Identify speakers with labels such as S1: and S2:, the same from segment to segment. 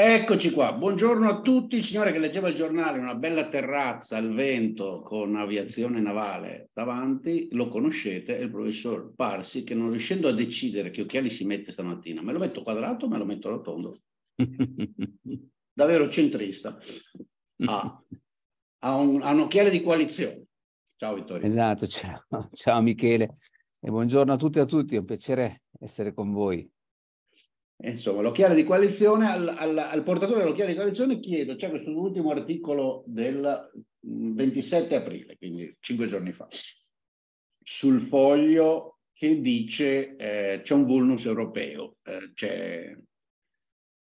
S1: Eccoci qua, buongiorno a tutti. Il signore che leggeva il giornale una bella terrazza al vento con aviazione navale davanti, lo conoscete, è il professor Parsi che non riuscendo a decidere che occhiali si mette stamattina, me lo metto quadrato o me lo metto rotondo? Davvero centrista. Ha, ah, ha, un, un occhiale di coalizione. Ciao Vittorio.
S2: Esatto, ciao, ciao Michele e buongiorno a tutti e a tutti, è un piacere essere con voi.
S1: Insomma, l'occhiale di coalizione, al, al, al portatore dell'occhiale di coalizione chiedo, c'è questo ultimo articolo del 27 aprile, quindi cinque giorni fa, sul foglio che dice eh, c'è un vulnus europeo, eh, c'è,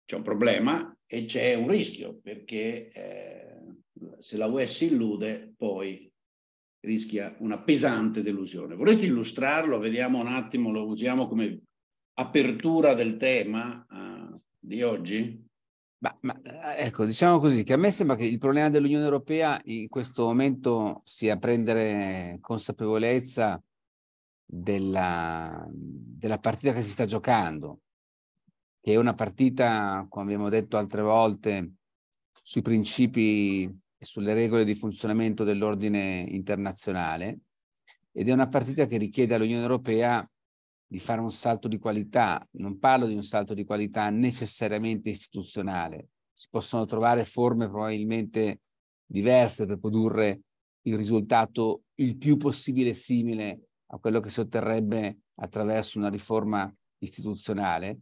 S1: c'è, un problema e c'è un rischio, perché eh, se la UE si illude poi rischia una pesante delusione. Volete illustrarlo? Vediamo un attimo, lo usiamo come apertura del tema uh, di oggi?
S2: Ma, ma, eh, ecco, diciamo così, che a me sembra che il problema dell'Unione Europea in questo momento sia prendere consapevolezza della, della partita che si sta giocando, che è una partita, come abbiamo detto altre volte, sui principi e sulle regole di funzionamento dell'ordine internazionale ed è una partita che richiede all'Unione Europea di fare un salto di qualità, non parlo di un salto di qualità necessariamente istituzionale, si possono trovare forme probabilmente diverse per produrre il risultato il più possibile simile a quello che si otterrebbe attraverso una riforma istituzionale,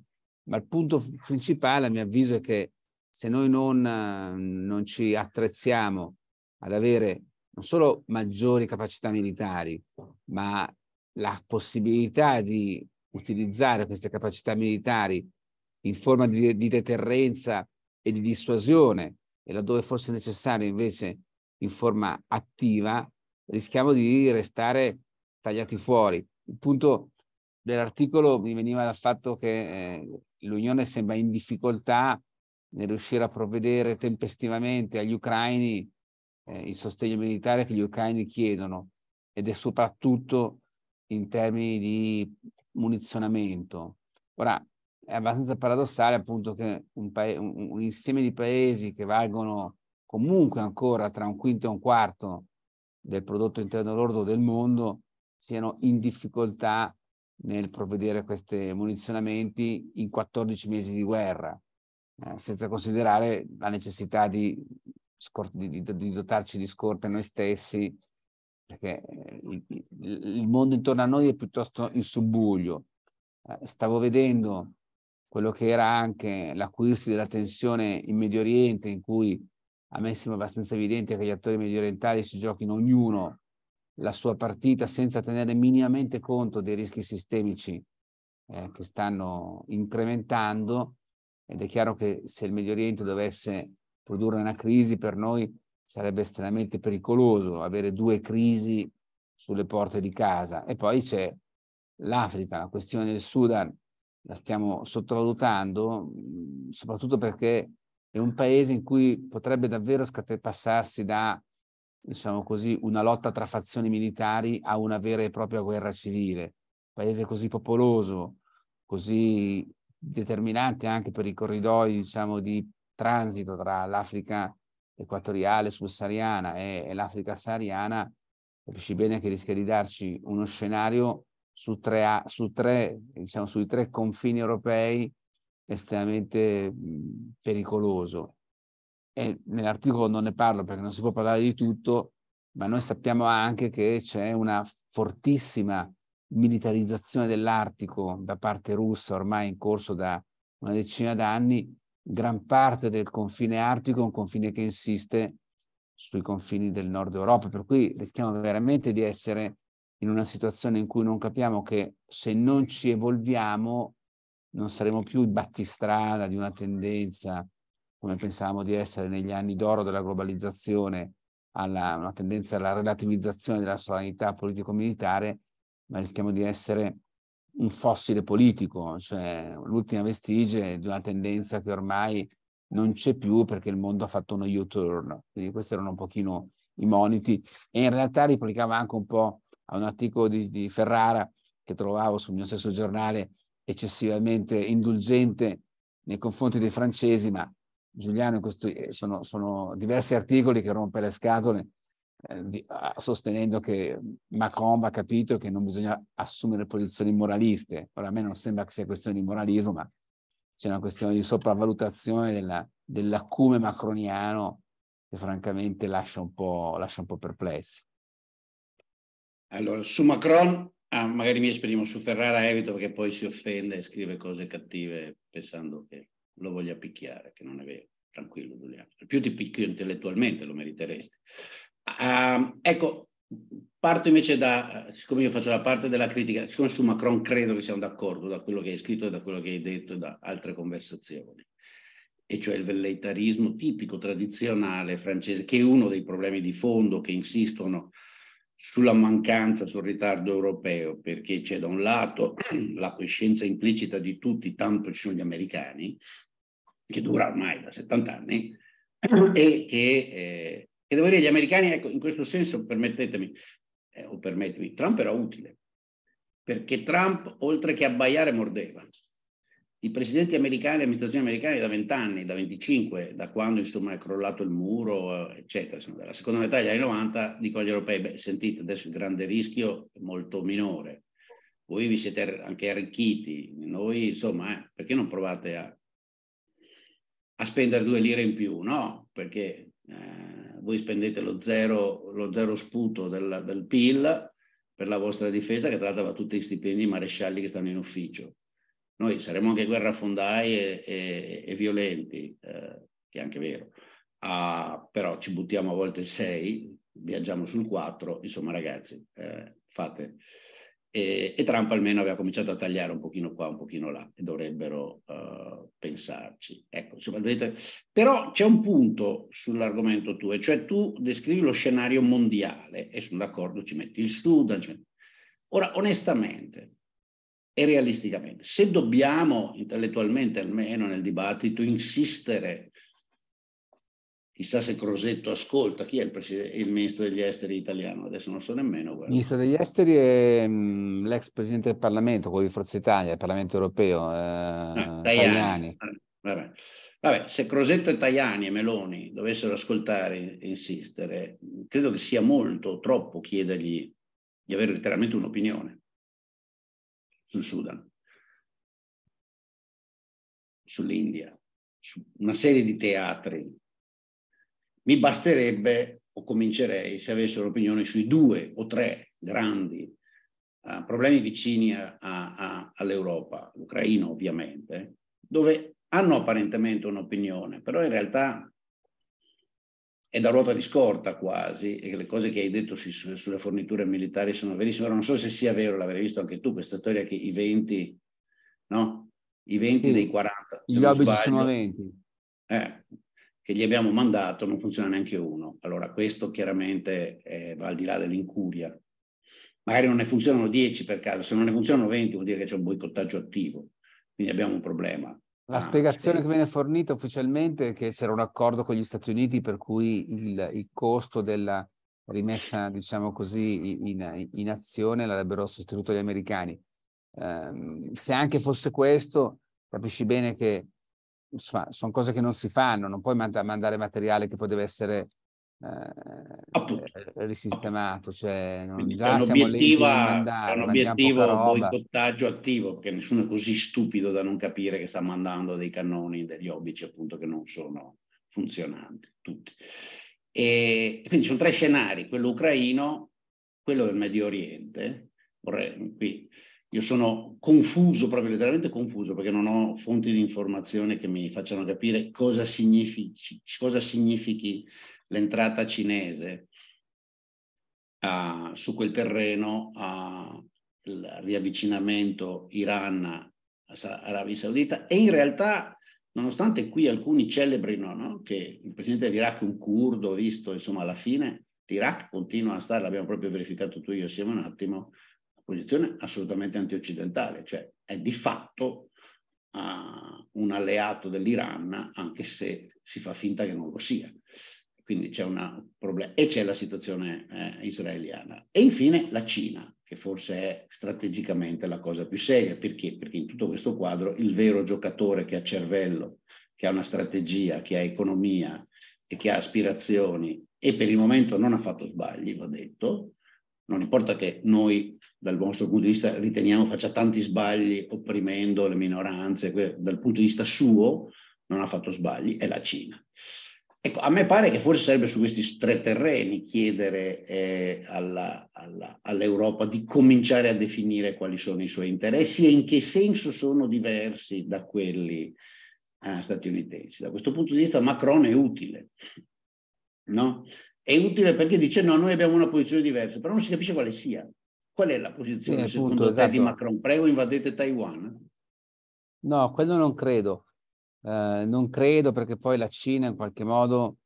S2: ma il punto principale a mio avviso è che se noi non, non ci attrezziamo ad avere non solo maggiori capacità militari, ma la possibilità di utilizzare queste capacità militari in forma di, di deterrenza e di dissuasione e laddove fosse necessario invece in forma attiva, rischiamo di restare tagliati fuori. Il punto dell'articolo mi veniva dal fatto che eh, l'Unione sembra in difficoltà nel riuscire a provvedere tempestivamente agli ucraini eh, il sostegno militare che gli ucraini chiedono ed è soprattutto in termini di munizionamento. Ora, è abbastanza paradossale appunto che un, paese, un, insieme di paesi che valgono comunque ancora tra un quinto e un quarto del prodotto interno lordo del mondo siano in difficoltà nel provvedere a questi munizionamenti in 14 mesi di guerra, eh, senza considerare la necessità di, di, di dotarci di scorte noi stessi perché eh, il, il mondo intorno a noi è piuttosto in subbuglio. Eh, stavo vedendo quello che era anche l'acuirsi della tensione in Medio Oriente, in cui a me sembra abbastanza evidente che gli attori medio orientali si giochino ognuno la sua partita senza tenere minimamente conto dei rischi sistemici eh, che stanno incrementando ed è chiaro che se il Medio Oriente dovesse produrre una crisi per noi sarebbe estremamente pericoloso avere due crisi sulle porte di casa. E poi c'è l'Africa, la questione del Sudan, la stiamo sottovalutando, mm, soprattutto perché è un paese in cui potrebbe davvero passarsi da, diciamo così, una lotta tra fazioni militari a una vera e propria guerra civile. Un paese così popoloso, così determinante anche per i corridoi diciamo, di transito tra l'Africa e equatoriale subsahariana e, e l'Africa sahariana, capisci bene che rischia di darci uno scenario su tre, su tre, diciamo, sui tre confini europei estremamente pericoloso. E nell'articolo non ne parlo perché non si può parlare di tutto, ma noi sappiamo anche che c'è una fortissima militarizzazione dell'Artico da parte russa ormai in corso da una decina d'anni gran parte del confine artico è un confine che insiste sui confini del nord Europa, per cui rischiamo veramente di essere in una situazione in cui non capiamo che se non ci evolviamo non saremo più i battistrada di una tendenza come pensavamo di essere negli anni d'oro della globalizzazione, alla, una tendenza alla relativizzazione della sovranità politico-militare, ma rischiamo di essere un fossile politico, cioè l'ultima vestige di una tendenza che ormai non c'è più perché il mondo ha fatto uno U-turn. Quindi questi erano un pochino i moniti e in realtà riplicava anche un po' a un articolo di, di Ferrara che trovavo sul mio stesso giornale eccessivamente indulgente nei confronti dei francesi, ma Giuliano, questo, eh, sono, sono diversi articoli che rompe le scatole Ehm, sostenendo che Macron ha capito che non bisogna assumere posizioni moraliste. Ora a me non sembra che sia questione di moralismo, ma c'è una questione di sopravvalutazione della, dell'acume macroniano che francamente lascia un po', lascia un po perplessi.
S1: Allora, su Macron, ah, magari mi esprimo, su Ferrara evito perché poi si offende e scrive cose cattive pensando che lo voglia picchiare, che non è vero, tranquillo Giuliano. Più ti picchio intellettualmente, lo meriteresti. Uh, ecco, parto invece da, siccome io faccio la parte della critica, siccome su Macron credo che siamo d'accordo da quello che hai scritto e da quello che hai detto da altre conversazioni, e cioè il velleitarismo tipico, tradizionale francese, che è uno dei problemi di fondo che insistono sulla mancanza, sul ritardo europeo, perché c'è da un lato la coscienza implicita di tutti, tanto ci sono gli americani, che dura ormai da 70 anni, e che eh, che devo dire, gli americani, ecco, in questo senso, permettetemi, eh, o permettimi, Trump era utile, perché Trump, oltre che abbaiare, mordeva. I presidenti americani, le amministrazioni americane da vent'anni, da 25, da quando insomma è crollato il muro, eccetera, insomma, dalla seconda metà degli anni 90, dicono agli europei, beh, sentite, adesso il grande rischio è molto minore, voi vi siete anche arricchiti, noi insomma, eh, perché non provate a, a, spendere due lire in più, no? Perché eh, voi spendete lo zero, lo zero sputo del, del, PIL per la vostra difesa, che tra l'altro va tutti i stipendi marescialli che stanno in ufficio. Noi saremo anche guerrafondai e, e, e violenti, eh, che è anche vero, ah, però ci buttiamo a volte il 6, viaggiamo sul 4, insomma ragazzi, eh, fate, e, e, Trump almeno aveva cominciato a tagliare un pochino qua, un pochino là, e dovrebbero uh, pensarci. Ecco, insomma, vedete, però c'è un punto sull'argomento tuo, cioè tu descrivi lo scenario mondiale, e sono d'accordo, ci metti il Sudan. Metti... Ora, onestamente e realisticamente, se dobbiamo intellettualmente almeno nel dibattito insistere chissà se Crosetto ascolta, chi è il, presidente, il ministro degli esteri italiano? Adesso non so nemmeno. Il ministro
S2: degli esteri è mh, mm, l'ex presidente del Parlamento, quello di Forza Italia, il Parlamento europeo, eh,
S1: ah, Tajani. Tajani. Ah, vabbè. Vabbè, se Crosetto e Tajani e Meloni dovessero ascoltare e insistere, credo che sia molto, troppo chiedergli di avere letteralmente un'opinione sul Sudan, sull'India, su una serie di teatri mi basterebbe, o comincerei, se avessi un'opinione sui due o tre grandi uh, problemi vicini all'Europa, l'Ucraina ovviamente, dove hanno apparentemente un'opinione, però in realtà è da ruota di scorta quasi, e le cose che hai detto su, sulle forniture militari sono verissime. Ora non so se sia vero, l'avrei visto anche tu, questa storia che i 20, no? I 20 sì. dei 40.
S2: Gli obici sono
S1: 20. Eh, che gli abbiamo mandato non funziona neanche uno. Allora questo chiaramente eh, va al di là dell'incuria. Magari non ne funzionano 10 per caso, se non ne funzionano 20 vuol dire che c'è un boicottaggio attivo, quindi abbiamo un problema.
S2: La ah, spiegazione sì. che viene fornita ufficialmente è che c'era un accordo con gli Stati Uniti per cui il, il costo della rimessa, diciamo così, in, in azione l'avrebbero sostituito gli americani. Eh, se anche fosse questo, capisci bene che insomma, sono cose che non si fanno, non puoi manda- mandare materiale che poi deve essere eh, risistemato. Cioè, non, Quindi già siamo lenti mandare, è un obiettivo boicottaggio
S1: attivo, perché nessuno è così stupido da non capire che sta mandando dei cannoni, degli obici appunto che non sono funzionanti, tutti. E quindi sono tre scenari, quello ucraino, quello del Medio Oriente, vorrei, qui io sono confuso, proprio letteralmente confuso, perché non ho fonti di informazione che mi facciano capire cosa significhi, cosa significhi l'entrata cinese uh, su quel terreno uh, il riavvicinamento Iran Arabia Saudita e in realtà nonostante qui alcuni celebrino no? che il presidente dell'Iraq è un curdo visto insomma alla fine l'Iraq continua a stare l'abbiamo proprio verificato tu e io insieme un attimo posizione assolutamente antioccidentale, cioè è di fatto uh, un alleato dell'Iran anche se si fa finta che non lo sia. Quindi c'è un problema e c'è la situazione eh, israeliana. E infine la Cina, che forse è strategicamente la cosa più seria, perché? Perché in tutto questo quadro il vero giocatore che ha cervello, che ha una strategia, che ha economia e che ha aspirazioni e per il momento non ha fatto sbagli, va detto, non importa che noi dal vostro punto di vista riteniamo faccia tanti sbagli opprimendo le minoranze, dal punto di vista suo non ha fatto sbagli, è la Cina. Ecco, a me pare che forse sarebbe su questi tre terreni chiedere eh, alla, alla, all'Europa di cominciare a definire quali sono i suoi interessi e in che senso sono diversi da quelli eh, statunitensi. Da questo punto di vista Macron è utile, no? È utile perché dice no, noi abbiamo una posizione diversa, però non si capisce quale sia. Qual è la posizione eh, sì, appunto, esatto. di Macron? Prego invadete Taiwan?
S2: No, quello non credo. Eh, non credo perché poi la Cina in qualche modo,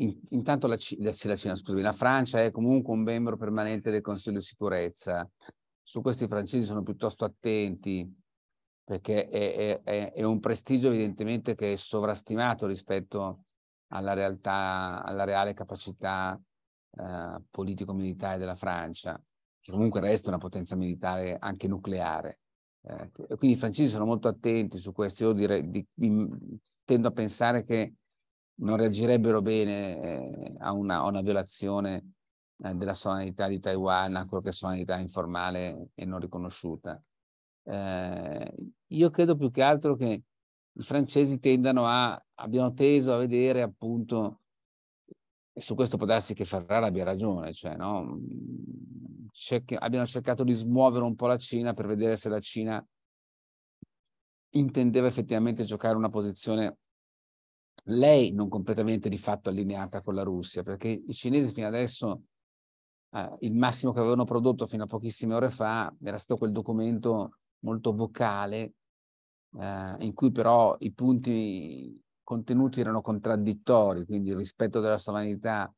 S2: in, intanto la, C- la, eh, sì, la Cina, scusami, la Francia è comunque un membro permanente del Consiglio di sicurezza. Su questo i francesi sono piuttosto attenti perché è, è, è un prestigio evidentemente che è sovrastimato rispetto alla realtà, alla reale capacità eh, politico-militare della Francia che comunque resta una potenza militare anche nucleare. Eh, quindi i francesi sono molto attenti su questo. Io direi, di, di, tendo a pensare che non reagirebbero bene eh, a, una, a, una, violazione eh, della sovranità di Taiwan, a quello che è sovranità informale e non riconosciuta. Eh, io credo più che altro che i francesi tendano a, abbiano teso a vedere appunto e su questo può darsi che Ferrara abbia ragione, cioè, no? Mhmm, cerchi, abbiano cercato di smuovere un po' la Cina per vedere se la Cina intendeva effettivamente giocare una posizione lei non completamente di fatto allineata con la Russia, perché i cinesi fino adesso eh, il massimo che avevano prodotto fino a pochissime ore fa era stato quel documento molto vocale eh, in cui però i punti contenuti erano contraddittori, quindi il rispetto della sovranità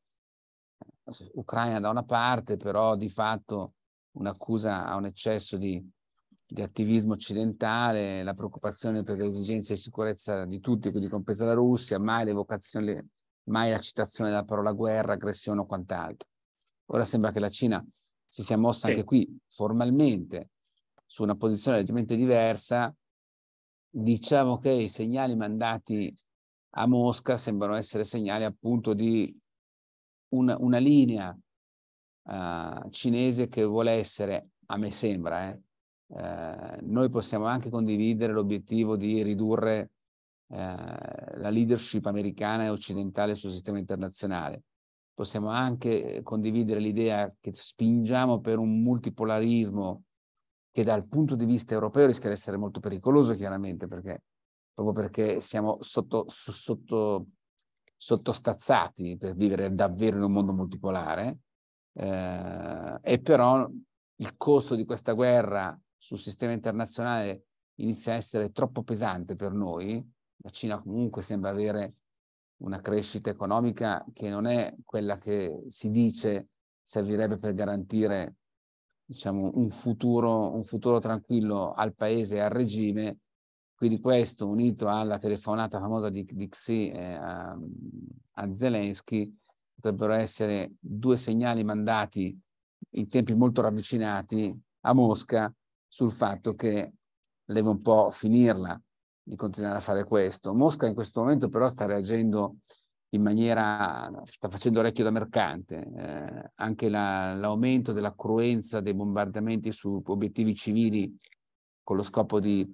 S2: ucraina da una parte, però di fatto un'accusa a un eccesso di, di attivismo occidentale, la preoccupazione per le esigenze di sicurezza di tutti, quindi compresa la Russia, mai l'evocazione, mai la citazione della parola guerra, aggressione o quant'altro. Ora sembra che la Cina si sia mossa anche qui formalmente su una posizione leggermente diversa. Diciamo che i segnali mandati a Mosca sembrano essere segnali appunto di una, una linea uh, cinese che vuole essere, a me sembra, eh, uh, noi possiamo anche condividere l'obiettivo di ridurre uh, la leadership americana e occidentale sul sistema internazionale. Possiamo anche condividere l'idea che spingiamo per un multipolarismo che dal punto di vista europeo rischia di essere molto pericoloso, chiaramente, perché proprio perché siamo sotto, sotto, sottostazzati per vivere davvero in un mondo multipolare, eh, e però il costo di questa guerra sul sistema internazionale inizia a essere troppo pesante per noi. La Cina comunque sembra avere una crescita economica che non è quella che si dice servirebbe per garantire diciamo, un, futuro, un futuro tranquillo al paese e al regime, quindi questo, unito alla telefonata famosa di, di Xi eh, a, a, Zelensky, potrebbero essere due segnali mandati in tempi molto ravvicinati a Mosca sul fatto che deve un po' finirla di continuare a fare questo. Mosca in questo momento però sta reagendo in maniera, sta facendo orecchio da mercante, eh, anche la, l'aumento della cruenza dei bombardamenti su obiettivi civili con lo scopo di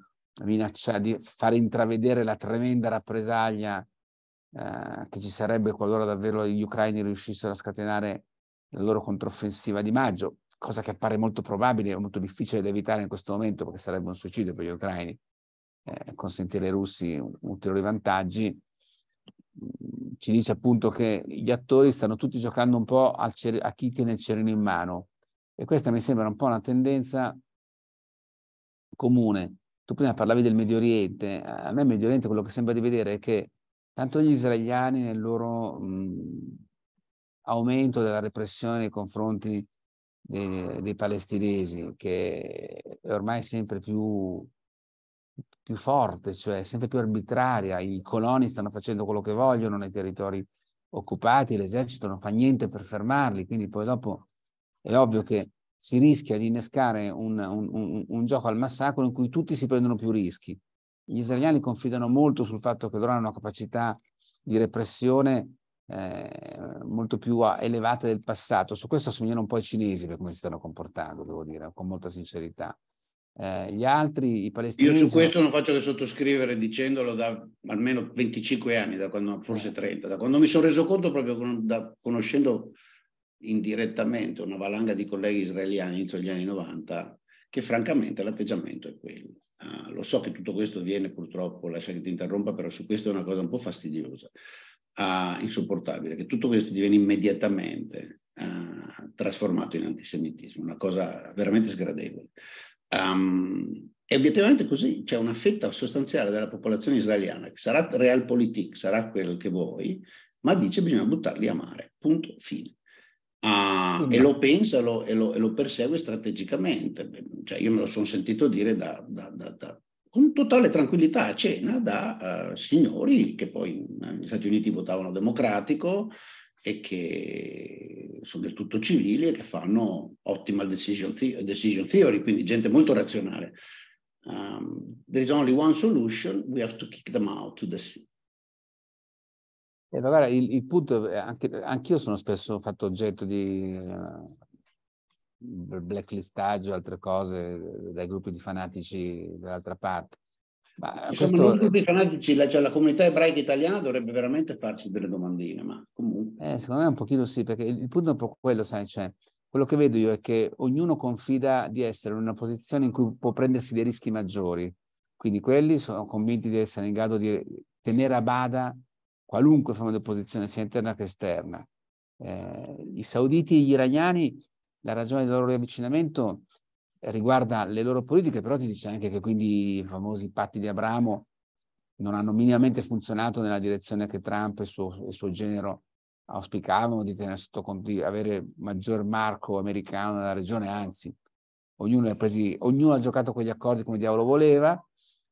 S2: minaccia di far intravedere la tremenda rappresaglia eh, che ci sarebbe qualora davvero gli ucraini riuscissero a scatenare la loro controffensiva di maggio, cosa che appare molto probabile e molto difficile da evitare in questo momento perché sarebbe un suicidio per gli ucraini eh, consentire ai russi ulteriori vantaggi, mm, ci dice appunto che gli attori stanno tutti giocando un po' a chi tiene il cerino in mano e questa mi sembra un po' una tendenza comune tu prima parlavi del Medio Oriente, a me il Medio Oriente quello che sembra di vedere è che tanto gli israeliani nel loro mh, aumento della repressione nei confronti dei, dei, palestinesi, che è ormai sempre più, più forte, cioè sempre più arbitraria, i coloni stanno facendo quello che vogliono nei territori occupati, l'esercito non fa niente per fermarli, quindi poi dopo è ovvio che si rischia di innescare un, un, un, un gioco al massacro in cui tutti si prendono più rischi. Gli israeliani confidano molto sul fatto che loro hanno una capacità di repressione eh, molto più ah, elevata del passato. Su questo assomigliano un po' i cinesi per come si stanno comportando, devo dire, con molta sincerità. Eh, gli altri, i palestinesi. Io su questo non faccio che
S1: sottoscrivere dicendolo da almeno 25 anni, da quando, forse 30, eh. da quando mi sono reso conto proprio con, da, conoscendo indirettamente una valanga di colleghi israeliani inizio degli anni 90 che francamente l'atteggiamento è quello. Uh, lo so che tutto questo viene purtroppo, lascia che ti interrompa, però su questo è una cosa un po' fastidiosa, uh, insopportabile, che tutto questo diviene immediatamente uh, trasformato in antisemitismo, una cosa veramente sgradevole. Um, ehm, è obiettivamente così, c'è una fetta sostanziale della popolazione israeliana che sarà realpolitik, sarà quel che vuoi, ma dice bisogna buttarli a mare, punto, fine.
S2: Ah, e lo
S1: pensa lo, e, lo, e lo, persegue strategicamente. Cioè, io me lo sono sentito dire da, da, da, con totale tranquillità a cena da uh, signori che poi negli Stati Uniti votavano democratico e che sono del tutto civili e che fanno ottima decision, the- decision theory, quindi gente molto razionale. Um, there is only one solution, we have to kick them out to the sea.
S2: Eh, guarda, il, il, punto, anche, anch'io sono spesso fatto oggetto di uh, blacklistaggio, altre cose, dai gruppi di fanatici dall'altra parte. Ma
S1: diciamo, questo... gruppi fanatici, la, cioè la comunità ebraica italiana dovrebbe veramente farci delle domandine, ma
S2: comunque... Eh, secondo me un pochino sì, perché il, il punto è un po' quello, sai, cioè, quello che vedo io è che ognuno confida di essere in una posizione in cui può prendersi dei rischi maggiori. Quindi quelli sono convinti di essere in grado di tenere a bada qualunque forma di opposizione sia interna che esterna. Eh, I sauditi e gli iraniani, la ragione del loro riavvicinamento riguarda le loro politiche, però ti dice anche che quindi i famosi patti di Abramo non hanno minimamente funzionato nella direzione che Trump e il suo, suo genero auspicavano di, sotto, di avere maggior marco americano nella regione, anzi, ognuno, presi, ognuno ha giocato quegli accordi come diavolo voleva,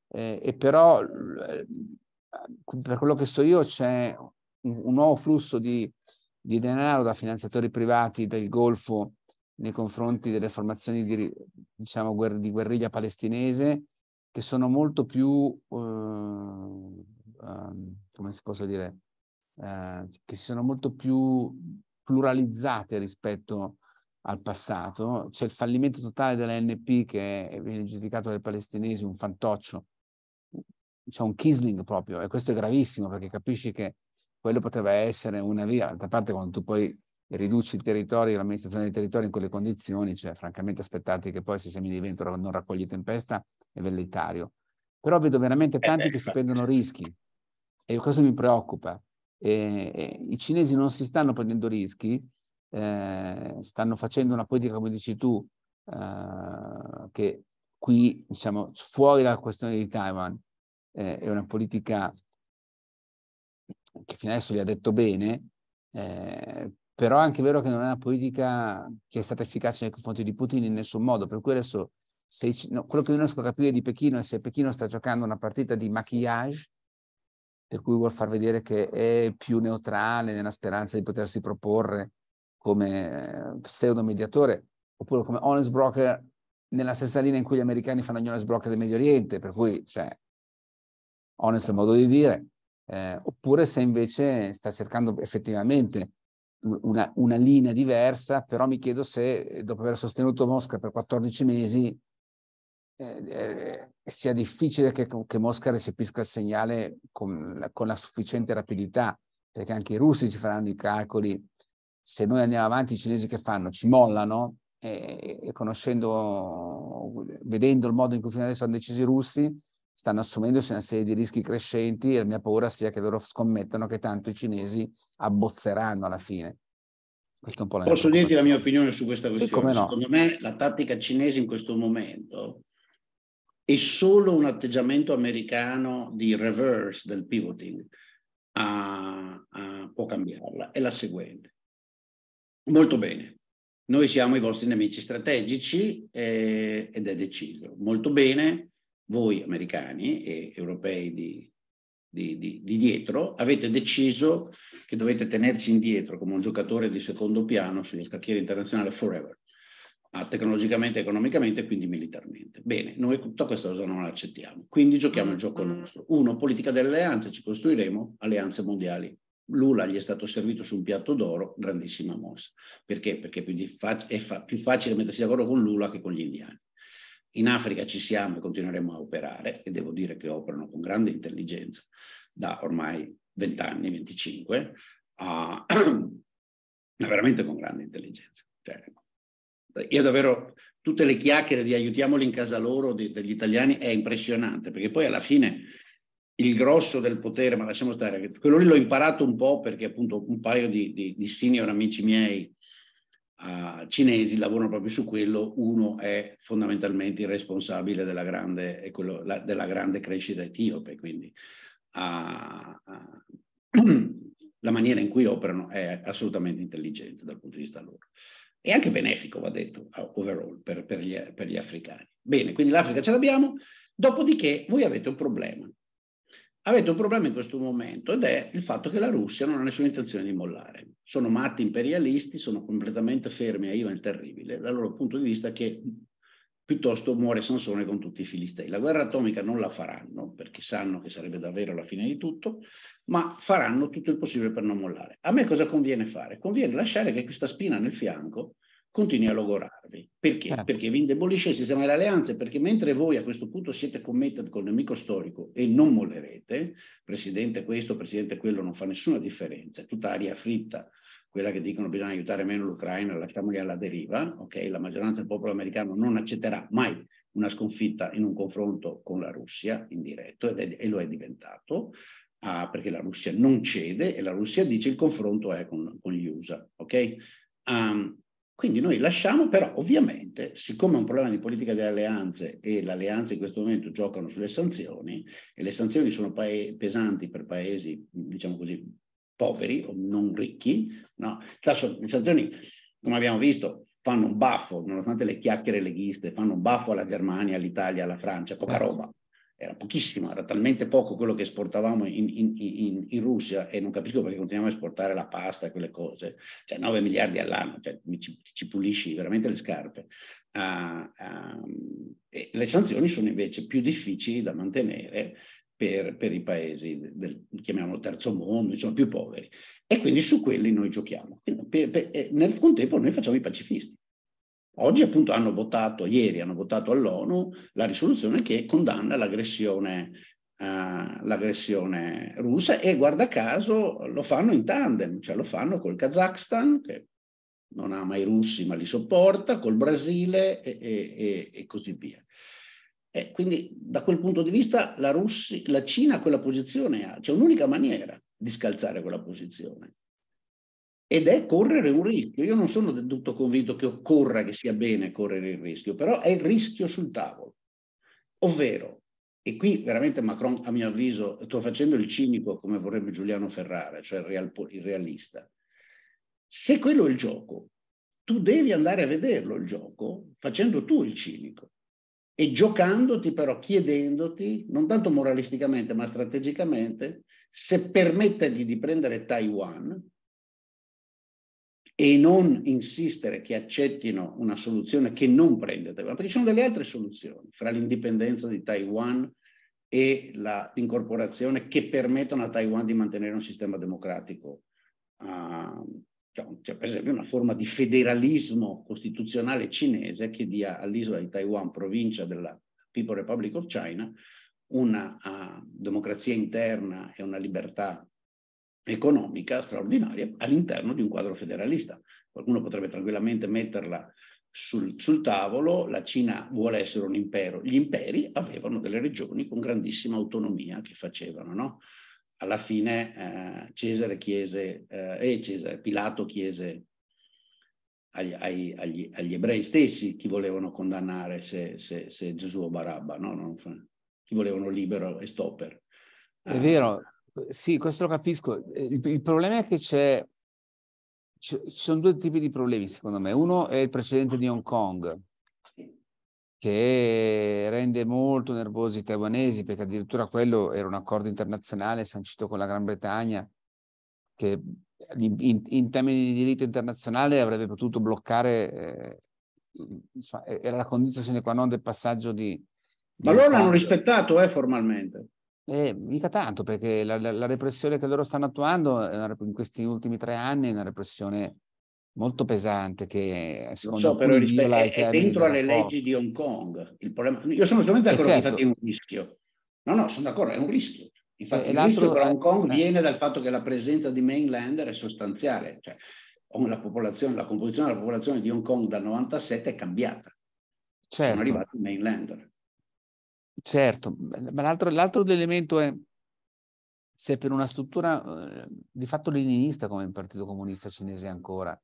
S2: eh, e però per quello che so io c'è un, un nuovo flusso di, di, denaro da finanziatori privati del Golfo nei confronti delle formazioni di, diciamo, guer- di guerriglia palestinese che sono molto più, eh, ehm, come si posso dire, eh, che sono molto più pluralizzate rispetto al passato. C'è il fallimento totale dell'ANP che viene giudicato dai palestinesi un fantoccio c'è un Kisling proprio e questo è gravissimo perché capisci che quello poteva essere una via. D'altra parte quando tu poi riduci il territorio, l'amministrazione del territorio in quelle condizioni, cioè francamente aspettarti che poi se semi di vento non raccogli tempesta è velleitario. Però vedo veramente eh, tanti eh, che si prendono rischi e questo mi preoccupa. E, e, I cinesi non si stanno prendendo rischi, eh, stanno facendo una politica, come dici tu, eh, che qui, diciamo, fuori dalla questione di Taiwan, eh, è una politica che fino adesso gli ha detto bene, eh, però è anche vero che non è una politica che è stata efficace nei confronti di Putin in nessun modo, per cui adesso se, no, quello che non riesco a capire di Pechino è se Pechino sta giocando una partita di maquillage, per cui vuol far vedere che è più neutrale nella speranza di potersi proporre come eh, pseudo mediatore, oppure come honest broker nella stessa linea in cui gli americani fanno gli honest broker del Medio Oriente, per cui cioè, onesto modo di dire, eh, oppure se invece sta cercando effettivamente una, una, linea diversa, però mi chiedo se eh, dopo aver sostenuto Mosca per 14 mesi eh, eh, sia difficile che, che, Mosca recepisca il segnale con, con, la sufficiente rapidità, perché anche i russi si faranno i calcoli, se noi andiamo avanti i cinesi che fanno? Ci mollano eh, e, e conoscendo, vedendo il modo in cui fino adesso hanno deciso i russi, stanno assumendosi una serie di rischi crescenti e la mia paura sia che loro scommettano che tanto i cinesi abbozzeranno alla fine. Questo è un po la Posso dirti la
S1: mia opinione su questa questione? Sì, no. Secondo me la tattica cinese in questo momento è solo un atteggiamento americano di reverse del pivoting, a, a, può cambiarla, è la seguente. Molto bene, noi siamo i vostri nemici strategici eh, ed è deciso. Molto bene, voi americani e europei di, di, di, di, dietro, avete deciso che dovete tenerci indietro come un giocatore di secondo piano sullo scacchiere internazionale forever, ah, tecnologicamente, economicamente e quindi militarmente. Bene, noi tutta questa cosa non la accettiamo, quindi giochiamo il mm, gioco mm. nostro. Uno, politica delle alleanze, ci costruiremo alleanze mondiali. Lula gli è stato servito su un piatto d'oro, grandissima mossa. Perché? Perché è più, fac- è fa- più facile mettersi d'accordo con Lula che con gli indiani. In Africa ci siamo e continueremo a operare e devo dire che operano con grande intelligenza da ormai 20 anni, 25, a, veramente con grande intelligenza. Cioè, io davvero tutte le chiacchiere di aiutiamoli in casa loro di, degli italiani è impressionante perché poi alla fine il grosso del potere, ma lasciamo stare, quello lì l'ho imparato un po' perché appunto un paio di, di, di senior amici miei uh, cinesi lavorano proprio su quello, uno è fondamentalmente il responsabile della grande, quello, la, della grande crescita etiope, quindi uh, uh, la maniera in cui operano è assolutamente intelligente dal punto di vista loro. E anche benefico, va detto, overall, per, per, gli, per gli africani. Bene, quindi l'Africa ce l'abbiamo, dopodiché voi avete un problema avete un problema in questo momento ed è il fatto che la Russia non ha nessuna intenzione di mollare. Sono matti imperialisti, sono completamente fermi a Ivan il Terribile, dal loro punto di vista che piuttosto muore Sansone con tutti i filistei. La guerra atomica non la faranno, perché sanno che sarebbe davvero la fine di tutto, ma faranno tutto il possibile per non mollare. A me cosa conviene fare? Conviene lasciare che questa spina nel fianco continui a logorarvi. Perché? Eh. Perché vi indebolisce il sistema delle alleanze, perché mentre voi a questo punto siete committed col nemico storico e non mollerete, presidente questo, presidente quello, non fa nessuna differenza, è tutta aria fritta, quella che dicono bisogna aiutare meno l'Ucraina, lasciamoli alla deriva, ok? La maggioranza del popolo americano non accetterà mai una sconfitta in un confronto con la Russia in diretto ed è, e lo è diventato. Ah, perché la Russia non cede e la Russia dice il confronto è con, con gli USA, ok? Um, quindi noi lasciamo, però ovviamente, siccome è un problema di politica delle alleanze e le alleanze in questo momento giocano sulle sanzioni, e le sanzioni sono pae- pesanti per paesi, diciamo così, poveri o non ricchi, no? Cioè, le sanzioni, come abbiamo visto, fanno un baffo, nonostante le chiacchiere leghiste, fanno un baffo alla Germania, all'Italia, alla Francia, poca certo. roba era pochissimo, era talmente poco quello che esportavamo in, in, in, in, Russia e non capisco perché continuiamo a esportare la pasta e quelle cose, cioè 9 miliardi all'anno, cioè, ci, ci, pulisci veramente le scarpe. Ah, ah, le sanzioni sono invece più difficili da mantenere per, per i paesi del, chiamiamolo terzo mondo, insomma più poveri. E quindi su quelli noi giochiamo. Per, per, nel contempo noi facciamo i pacifisti Oggi appunto hanno votato, ieri hanno votato all'ONU la risoluzione che condanna l'aggressione, uh, l'aggressione russa e guarda caso lo fanno in tandem, cioè lo fanno col Kazakhstan che non ama i russi ma li sopporta, col Brasile e, e, e così via. E eh, quindi da quel punto di vista la, Russi, la Cina ha quella posizione, c'è un'unica maniera di scalzare quella posizione, ed è correre un rischio. Io non sono del tutto convinto che occorra che sia bene correre il rischio, però è il rischio sul tavolo. Ovvero, e qui veramente Macron, a mio avviso, sto facendo il cinico come vorrebbe Giuliano Ferrara, cioè il, real, il realista. Se quello è il gioco, tu devi andare a vederlo il gioco facendo tu il cinico e giocandoti però, chiedendoti, non tanto moralisticamente ma strategicamente, se permettergli di prendere Taiwan e non insistere che accettino una soluzione che non prende Taiwan, perché ci sono delle altre soluzioni, fra l'indipendenza di Taiwan e l'incorporazione che permettono a Taiwan di mantenere un sistema democratico. Uh, cioè, per esempio una forma di federalismo costituzionale cinese che dia all'isola di Taiwan, provincia della People Republic of China, una uh, democrazia interna e una libertà economica straordinaria all'interno di un quadro federalista. Qualcuno potrebbe tranquillamente metterla sul, sul, tavolo, la Cina vuole essere un impero. Gli imperi avevano delle regioni con grandissima autonomia che facevano, no? Alla fine eh, Cesare chiese, eh, eh Cesare, Pilato chiese agli, agli, agli, agli, ebrei stessi chi volevano condannare se, se, se Gesù o Barabba, no? Non, chi volevano libero e stopper.
S2: È vero, eh, sì, questo lo capisco. Eh, il, il problema è che c'è, ci sono due tipi di problemi, secondo me. Uno è il precedente di Hong Kong, che rende molto nervosi i taiwanesi, perché addirittura quello era un accordo internazionale sancito con la Gran Bretagna, che in, in termini di diritto internazionale avrebbe potuto bloccare, eh, insomma, era la condizione qua non del passaggio di...
S1: di Ma loro l'hanno rispettato eh, formalmente.
S2: Eh, mica tanto, perché la, la, la, repressione che loro stanno attuando una, in questi ultimi tre anni è una repressione molto pesante che secondo so, però rispetto, è, è dentro alle leggi
S1: di Hong Kong. Il problema, io sono solamente eh, d'accordo certo. che è un rischio. No, no, sono d'accordo, è un rischio. Infatti e eh, il rischio per Hong Kong eh, viene dal fatto che la presenza di mainlander è sostanziale. Cioè, la, popolazione, la composizione della popolazione di Hong Kong dal 97 è cambiata.
S2: Certo. Sono arrivati i
S1: mainlander.
S2: Certo, ma l'altro, l'altro elemento è se per una struttura eh, di fatto leninista come il Partito Comunista Cinese ancora,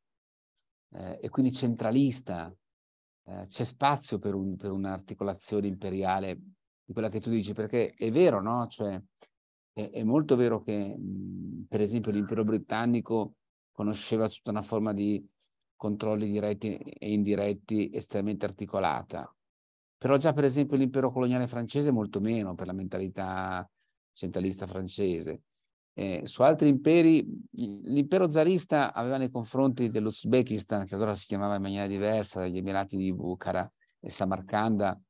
S2: eh, e quindi centralista, eh, c'è spazio per, un, per, un'articolazione imperiale di quella che tu dici, perché è vero, no? Cioè, è, è molto vero che, mh, per esempio, l'impero britannico conosceva tutta una forma di controlli diretti e indiretti estremamente articolata, però già per esempio l'impero coloniale francese molto meno per la mentalità centralista francese. Eh, su altri imperi, l'impero zarista aveva nei confronti dell'Uzbekistan, che allora si chiamava in maniera diversa, dagli Emirati di Bukhara e Samarcanda,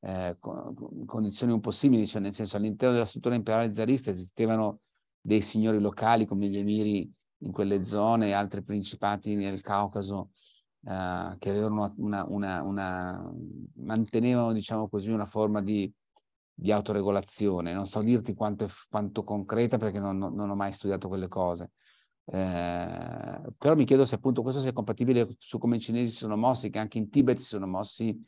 S2: eh, condizioni un po' simili, cioè nel senso all'interno della struttura imperiale zarista esistevano dei signori locali come gli emiri in quelle zone e altri principati nel Caucaso eh, che avevano una, una, una, mantenevano, diciamo così, una forma di, di autoregolazione. Non so dirti quanto, quanto concreta perché non, non, ho mai studiato quelle cose. Eh, però mi chiedo se appunto questo sia compatibile su come i cinesi si sono mossi, che anche in Tibet si sono mossi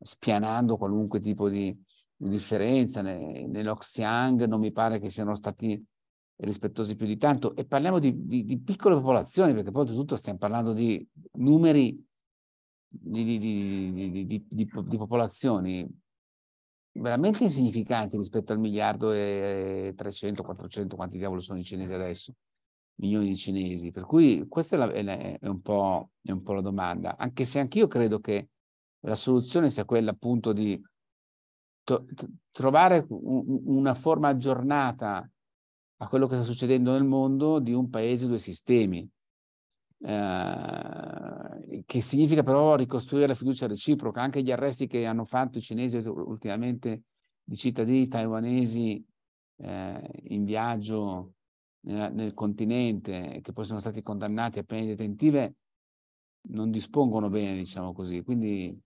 S2: spianando qualunque tipo di, differenza. Ne, Xiang non mi pare che siano stati rispettosi più di tanto e parliamo di, di, di piccole popolazioni, perché poi oltretutto stiamo parlando di numeri di, di popolazioni veramente insignificanti rispetto al miliardo e 300, 400, quanti diavolo sono i cinesi adesso, milioni di cinesi. Per cui questa è, la, è, un, po', è un, po', la domanda, anche se anch'io credo che la soluzione sia quella appunto di to- trovare una forma aggiornata a quello che sta succedendo nel mondo di un paese, due sistemi, eh, che significa però ricostruire la fiducia reciproca. Anche gli arresti che hanno fatto i cinesi ultimamente di cittadini taiwanesi eh, in viaggio nel, nel continente, che poi sono stati condannati a pene detentive, non dispongono bene, diciamo così. Quindi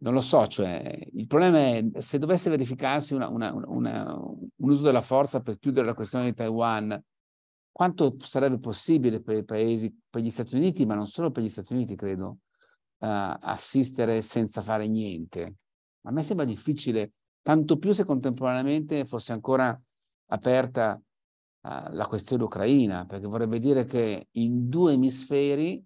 S2: non lo so, cioè, il problema è se dovesse verificarsi una, una, una, un uso della forza per chiudere la questione di Taiwan, quanto sarebbe possibile per i paesi, per gli Stati Uniti, ma non solo per gli Stati Uniti, credo, uh, assistere senza fare niente? A me sembra difficile, tanto più se contemporaneamente fosse ancora aperta uh, la questione ucraina, perché vorrebbe dire che in due emisferi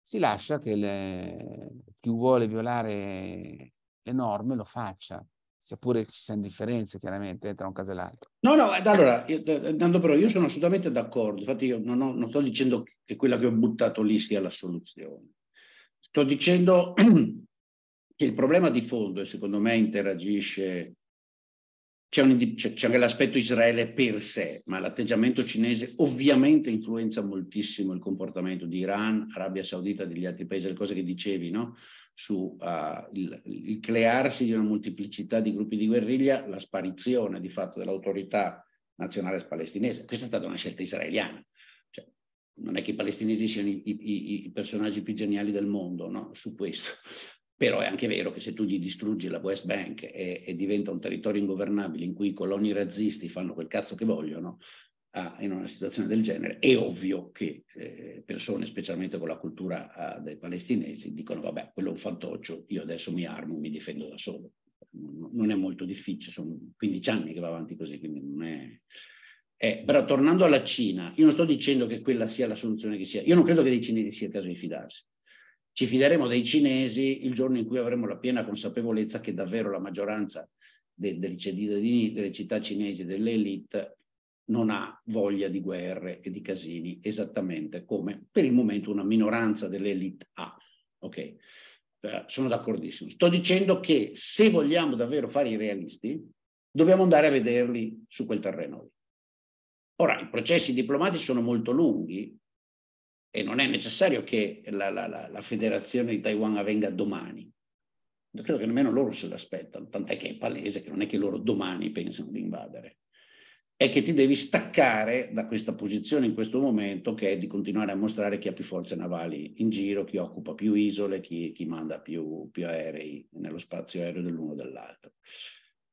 S2: si lascia che le chi vuole violare le norme lo faccia, sia pure ci siano differenze chiaramente tra un caso e l'altro.
S1: No, no, allora, io, eh, eh, Nando, però io sono assolutamente d'accordo, infatti io non, ho, non sto dicendo che quella che ho buttato lì sia la soluzione, sto dicendo che il problema di fondo, e secondo me interagisce c'è, un, c'è, c'è anche l'aspetto Israele per sé, ma l'atteggiamento cinese ovviamente influenza moltissimo il comportamento di Iran, Arabia Saudita e degli altri paesi, le cose che dicevi, no? Su uh, il, il crearsi di una moltiplicità di gruppi di guerriglia, la sparizione di fatto dell'autorità nazionale palestinese. Questa è stata una scelta israeliana. Cioè, non è che i palestinesi siano i, i, i personaggi più geniali del mondo, no? Su questo. Però è anche vero che se tu gli distruggi la West Bank e, e diventa un territorio ingovernabile in cui i coloni razzisti fanno quel cazzo che vogliono, ah, in una situazione del genere è ovvio che eh, persone, specialmente con la cultura ah, dei palestinesi, dicono vabbè, quello è un fantoccio, io adesso mi armo, mi difendo da solo. Non è molto difficile, sono 15 anni che va avanti così, quindi non è... Eh, però tornando alla Cina, io non sto dicendo che quella sia la soluzione che sia, io non credo che dei cinesi sia il caso di fidarsi, ci fideremo dei cinesi il giorno in cui avremo la piena consapevolezza che davvero la maggioranza de, dei cittadini delle città cinesi, dell'elite, non ha voglia di guerre e di casini, esattamente come per il momento una minoranza dell'elite ha. Ok, eh, sono d'accordissimo. Sto dicendo che se vogliamo davvero fare i realisti, dobbiamo andare a vederli su quel terreno lì. Ora, i processi diplomatici sono molto lunghi, e non è necessario che la, la, la, la federazione di Taiwan avvenga domani. Io credo che nemmeno loro se l'aspettano, tant'è che è palese che non è che loro domani pensano di invadere. È che ti devi staccare da questa posizione in questo momento che è di continuare a mostrare chi ha più forze navali in giro, chi occupa più isole, chi, chi manda più, più aerei nello spazio aereo dell'uno o dell'altro.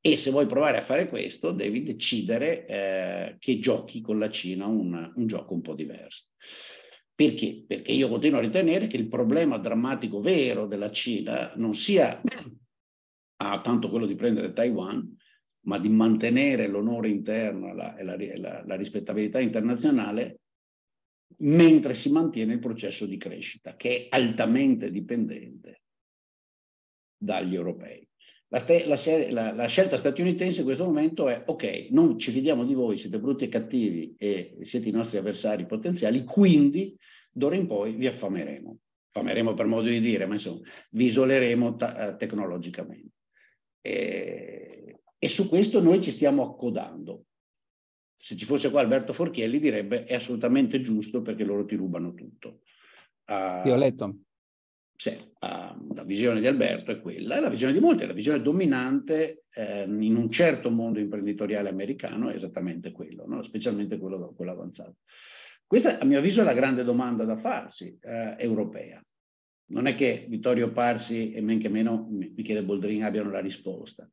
S1: E se vuoi provare a fare questo, devi decidere eh, che giochi con la Cina un, un gioco un po' diverso. Perché? Perché io continuo a ritenere che il problema drammatico vero della Cina non sia ah, tanto quello di prendere Taiwan, ma di mantenere l'onore interno la, e la, la, la rispettabilità internazionale mentre si mantiene il processo di crescita, che è altamente dipendente dagli europei. La, la, la, la, scelta statunitense in questo momento è ok, non ci fidiamo di voi, siete brutti e cattivi e siete i nostri avversari potenziali, quindi d'ora in poi vi affameremo. Affameremo per modo di dire, ma insomma, vi isoleremo ta- eh, tecnologicamente. E, e su questo noi ci stiamo accodando. Se ci fosse qua Alberto Forchielli direbbe è assolutamente giusto perché loro ti rubano tutto. Uh, Io ho letto cioè, la visione di Alberto è quella, e la visione di molti, la visione dominante eh, in un certo mondo imprenditoriale americano è esattamente quello, no? specialmente quello, quello, avanzato. Questa, a mio avviso, è la grande domanda da farsi, eh, europea. Non è che Vittorio Parsi e men che meno Michele Boldrin abbiano la risposta,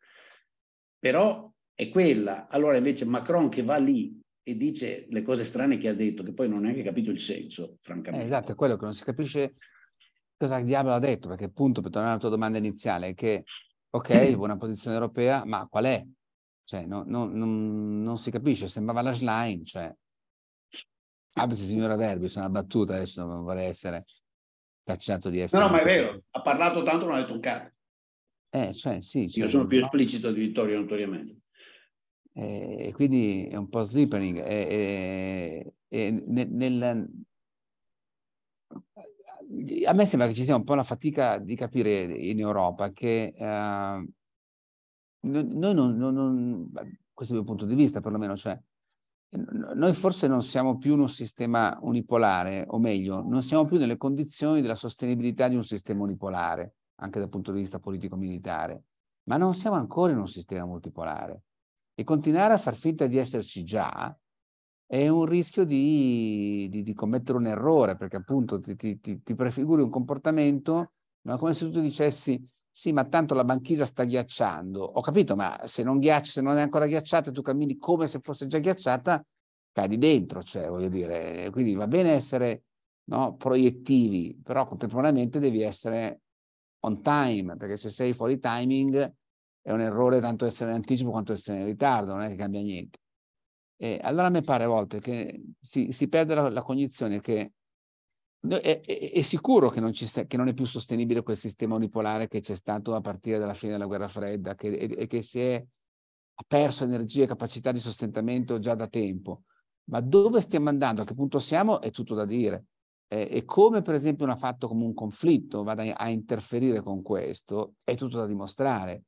S1: però è quella. Allora invece Macron che va lì e dice le cose strane che ha detto, che poi non ha neanche capito il senso, francamente. Eh,
S2: esatto, è quello che non si capisce cosa diavolo ha detto, perché appunto per tornare alla tua domanda iniziale, è che ok, buona mm. posizione europea, ma qual è? Cioè, no, no, non, non si capisce, sembrava la slime, cioè... Abbi ah, signora Verbi, sono abbattuta adesso, non vorrei essere cacciato di essere... No, no, ma è vero,
S1: ha parlato tanto, non ha detto un cazzo.
S2: Eh, cioè, sì. Cioè, Io sono più esplicito
S1: di Vittorio, notoriamente.
S2: Eh, e quindi è un po' slippening. Eh, eh, nel, a me sembra che ci sia un po' la fatica di capire in Europa che eh, noi non, non, non, questo è il mio punto di vista perlomeno, cioè noi forse non siamo più in un sistema unipolare, o meglio, non siamo più nelle condizioni della sostenibilità di un sistema unipolare, anche dal punto di vista politico-militare, ma non siamo ancora in un sistema multipolare. E continuare a far finta di esserci già è un rischio di, di, di commettere un errore, perché appunto ti, ti, ti prefiguri un comportamento, ma come se tu dicessi sì, ma tanto la banchisa sta ghiacciando. Ho capito, ma se non ghiaccia, se non è ancora ghiacciata, tu cammini come se fosse già ghiacciata, cadi dentro, cioè, voglio dire. Quindi va bene essere no, proiettivi, però contemporaneamente devi essere on time, perché se sei fuori timing è un errore tanto essere in anticipo quanto essere in ritardo, non è che cambia niente. Eh, allora a me pare a volte che si, si perde la, la, cognizione che è, è, è sicuro che non, sta, che non, è più sostenibile quel sistema unipolare che c'è stato a partire dalla fine della guerra fredda che, e, e che si è perso energie e capacità di sostentamento già da tempo. Ma dove stiamo andando, a che punto siamo, è tutto da dire. Eh, e come per esempio una fatto come un conflitto vada a interferire con questo, è tutto da dimostrare.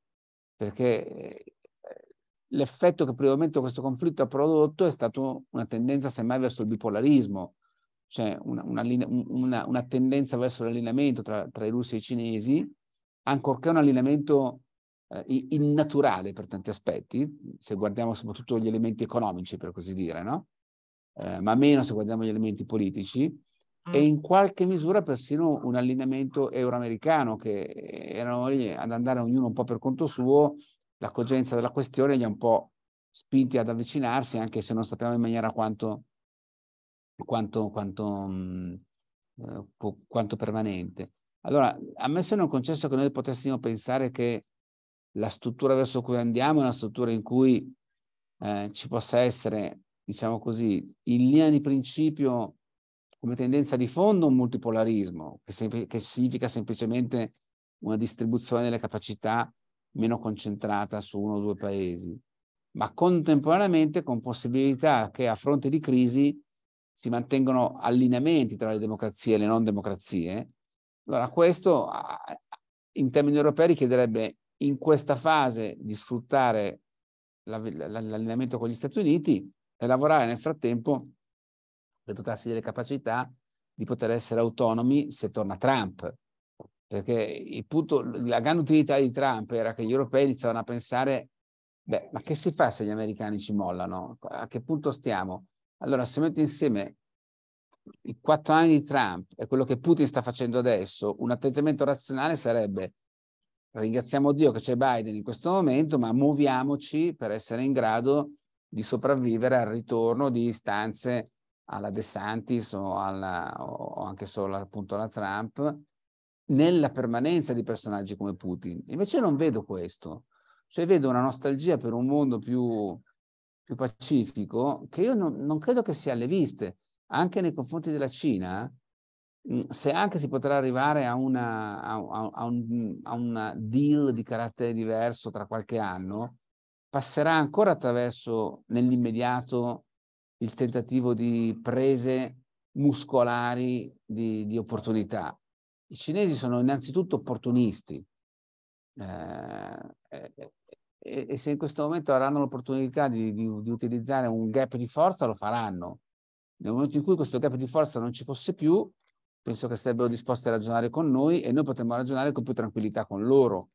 S2: Perché eh, l'effetto che probabilmente questo conflitto ha prodotto è stato una tendenza semmai verso il bipolarismo, cioè una, una, una, una tendenza verso l'allineamento tra, tra, i russi e i cinesi, ancorché un allineamento eh, innaturale per tanti aspetti, se guardiamo soprattutto gli elementi economici, per così dire, no? eh, ma meno se guardiamo gli elementi politici, e mm. in qualche misura persino un allineamento euroamericano che eh, erano lì ad andare ognuno un po' per conto suo la cogenza della questione li ha un po' spinti ad avvicinarsi, anche se non sappiamo in maniera quanto, quanto, quanto, mm, eh, quanto permanente. Allora, a me sembra un concesso che noi potessimo pensare che la struttura verso cui andiamo è una struttura in cui eh, ci possa essere, diciamo così, in linea di principio come tendenza di fondo un multipolarismo, che, sem- che significa semplicemente una distribuzione delle capacità meno concentrata su uno o due paesi, ma contemporaneamente con possibilità che a fronte di crisi si mantengono allineamenti tra le democrazie e le non democrazie. Allora questo in termini europei richiederebbe in questa fase di sfruttare l'allineamento con gli Stati Uniti e lavorare nel frattempo per dotarsi delle capacità di poter essere autonomi se torna Trump, perché il punto, la grande utilità di Trump era che gli europei iniziavano a pensare, beh, ma che si fa se gli americani ci mollano? A che punto stiamo? Allora, se metti insieme i quattro anni di Trump e quello che Putin sta facendo adesso, un atteggiamento razionale sarebbe ringraziamo Dio che c'è Biden in questo momento, ma muoviamoci per essere in grado di sopravvivere al ritorno di istanze alla De Santis o, alla, o anche solo appunto alla Trump, nella permanenza di personaggi come Putin. Invece non vedo questo, cioè vedo una nostalgia per un mondo più, più pacifico che io non, non, credo che sia alle viste, anche nei confronti della Cina, mm, se anche si potrà arrivare a, una, a, a, un, a una deal di carattere diverso tra qualche anno, passerà ancora attraverso nell'immediato il tentativo di prese muscolari di, di opportunità i cinesi sono innanzitutto opportunisti eh, e, e, se in questo momento avranno l'opportunità di, di, di, utilizzare un gap di forza lo faranno. Nel momento in cui questo gap di forza non ci fosse più, penso che sarebbero disposti a ragionare con noi e noi potremmo ragionare con più tranquillità con loro.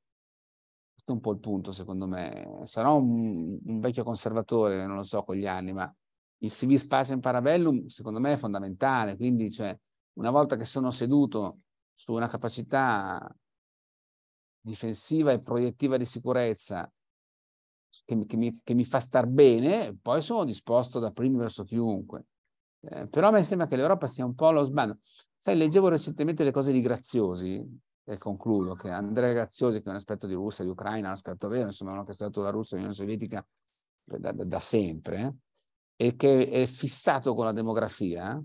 S2: Questo è un po' il punto, secondo me. Sarò un, un vecchio conservatore, non lo so, con gli anni, ma il civis pacem parabellum, secondo me, è fondamentale. Quindi, cioè, una volta che sono seduto su una capacità difensiva e proiettiva di sicurezza che mi, che mi, che mi fa star bene, poi sono disposto ad aprirmi verso chiunque. Eh, però a me sembra che l'Europa sia un po' allo sbando. Sai, leggevo recentemente le cose di Graziosi, e concludo, che Andrea Graziosi, che è un aspetto di Russia, di Ucraina, un aspetto vero, insomma, uno che è stato la Russia, l'Unione Sovietica eh, da, da, da sempre, eh, e che è fissato con la demografia,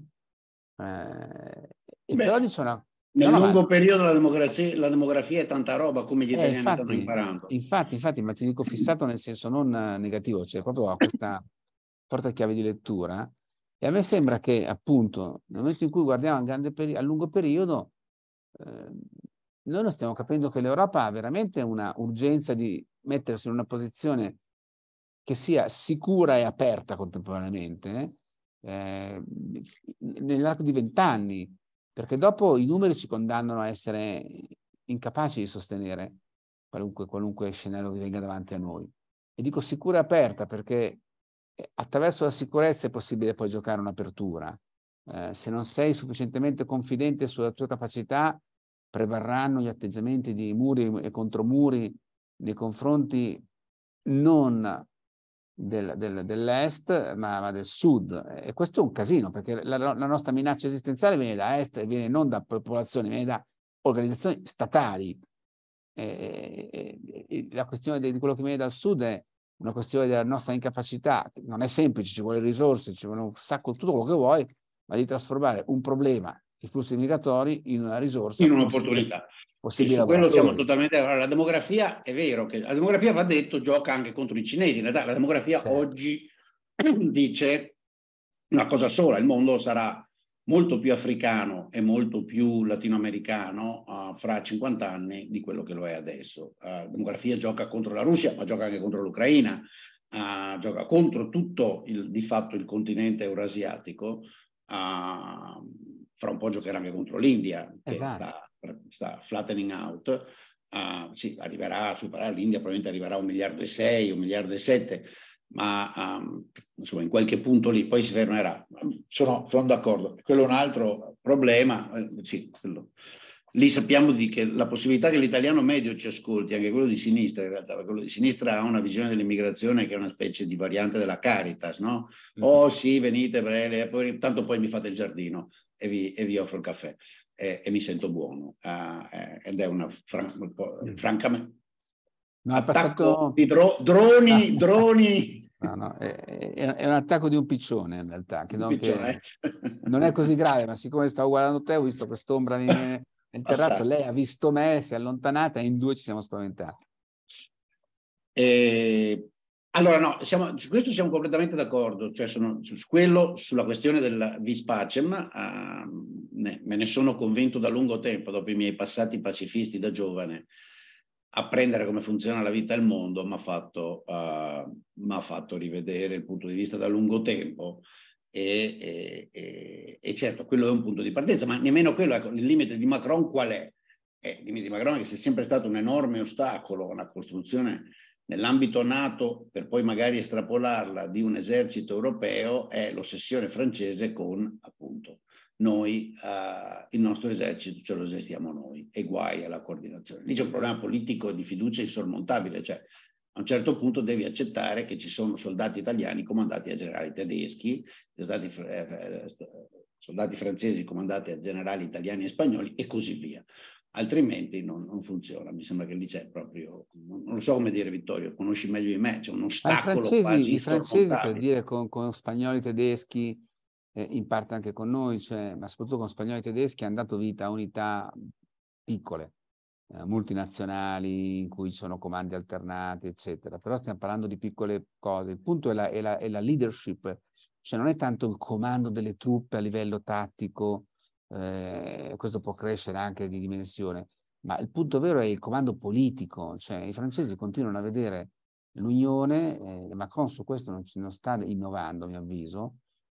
S2: eh,
S1: e Beh. però dice una, nel no, lungo ma... periodo la, la, demografia è tanta roba come gli eh, italiani eh, infatti, stanno imparando.
S2: Infatti, infatti, ma ti dico fissato nel senso non eh, negativo, cioè proprio a questa forte chiave di lettura. E a me sembra che appunto nel momento in cui guardiamo a, peri- a lungo periodo, eh, noi stiamo capendo che l'Europa ha veramente una urgenza di mettersi in una posizione che sia sicura e aperta contemporaneamente eh, nell'arco di vent'anni perché dopo i numeri ci condannano a essere incapaci di sostenere qualunque, qualunque scenario che venga davanti a noi. E dico sicura e aperta perché eh, attraverso la sicurezza è possibile poi giocare un'apertura. Eh, se non sei sufficientemente confidente sulla tua capacità, prevarranno gli atteggiamenti di muri e contromuri nei confronti non del, del, dell'est, ma, ma, del sud. E questo è un casino, perché la, la, nostra minaccia esistenziale viene da est, e viene non da popolazioni, viene da organizzazioni statali. E, e, e la questione di quello che viene dal sud è una questione della nostra incapacità, non è semplice, ci vuole risorse, ci vuole un sacco, di tutto quello che vuoi, ma di trasformare un problema, i flussi migratori, in una risorsa. In un'opportunità
S1: possibili su quello siamo totalmente allora, la demografia è vero che la demografia va detto gioca anche contro i cinesi in realtà la demografia certo. oggi dice una cosa sola il mondo sarà molto più africano e molto più latinoamericano uh, fra 50 anni di quello che lo è adesso. Eh, la demografia gioca contro la Russia, ma gioca anche contro l'Ucraina, uh, gioca contro tutto il, di fatto il continente eurasiatico, fra un po' giocherà anche contro l'India, esatto. che sta sta flattening out, uh, sì, arriverà a superare l'India, probabilmente arriverà a un miliardo e sei, un miliardo e sette, ma um, insomma in qualche punto lì poi si fermerà. Sono, sono d'accordo, quello è un altro problema, eh, sì, quello. Lì sappiamo di che la possibilità che l'italiano medio ci ascolti, anche quello di sinistra in realtà, perché quello di sinistra ha una visione dell'immigrazione che è una specie di variante della Caritas, no? Mm-hmm. Oh sì, venite, breve, poi, tanto poi mi fate il giardino e vi, e vi offro il caffè e, e mi sento buono. Uh, ed è una, fran- un mm. francamente, no, è passato... di dro- droni, no. droni. No, no, è, è, un
S2: attacco di un piccione in realtà, che non, che non è così grave, ma siccome stavo guardando te ho visto quest'ombra nel, nel ah, terrazzo, lei ha visto me, si è allontanata e in due ci siamo spaventati.
S1: E allora, no, siamo, su questo siamo completamente d'accordo, cioè sono, su quello, sulla questione del vis pacem, uh, ehm, ne, me ne sono convinto da lungo tempo, dopo i miei passati pacifisti da giovane, apprendere come funziona la vita e il mondo mi ha fatto, uh, fatto, rivedere il punto di vista da lungo tempo e, e, e, e, certo quello è un punto di partenza, ma nemmeno quello, ecco, il limite di Macron qual è? Eh, il limite di Macron è che se è sempre stato un enorme ostacolo a una costruzione nell'ambito NATO, per poi magari estrapolarla, di un esercito europeo è l'ossessione francese con appunto noi eh, il nostro esercito ce lo gestiamo noi e guai alla coordinazione. Lì c'è un problema politico di fiducia insormontabile, cioè a un certo punto devi accettare che ci sono soldati italiani comandati a generali tedeschi, soldati, eh, eh, soldati francesi comandati a generali italiani e spagnoli e così via altrimenti non, non, funziona. Mi sembra che lì c'è proprio, non, lo so come dire Vittorio, conosci meglio di me, c'è un ostacolo. I francesi, i francesi per
S2: dire con, con spagnoli tedeschi, eh, in parte anche con noi, cioè, ma soprattutto con spagnoli tedeschi, hanno dato vita a unità piccole, eh, multinazionali, in cui ci sono comandi alternati, eccetera. Però stiamo parlando di piccole cose. Il punto è la, è la, è la leadership, cioè non è tanto il comando delle truppe a livello tattico eh, questo può crescere anche di dimensione, ma il punto vero è il comando politico, cioè i francesi continuano a vedere l'Unione, eh, Macron su questo non, non sta innovando, a mio avviso,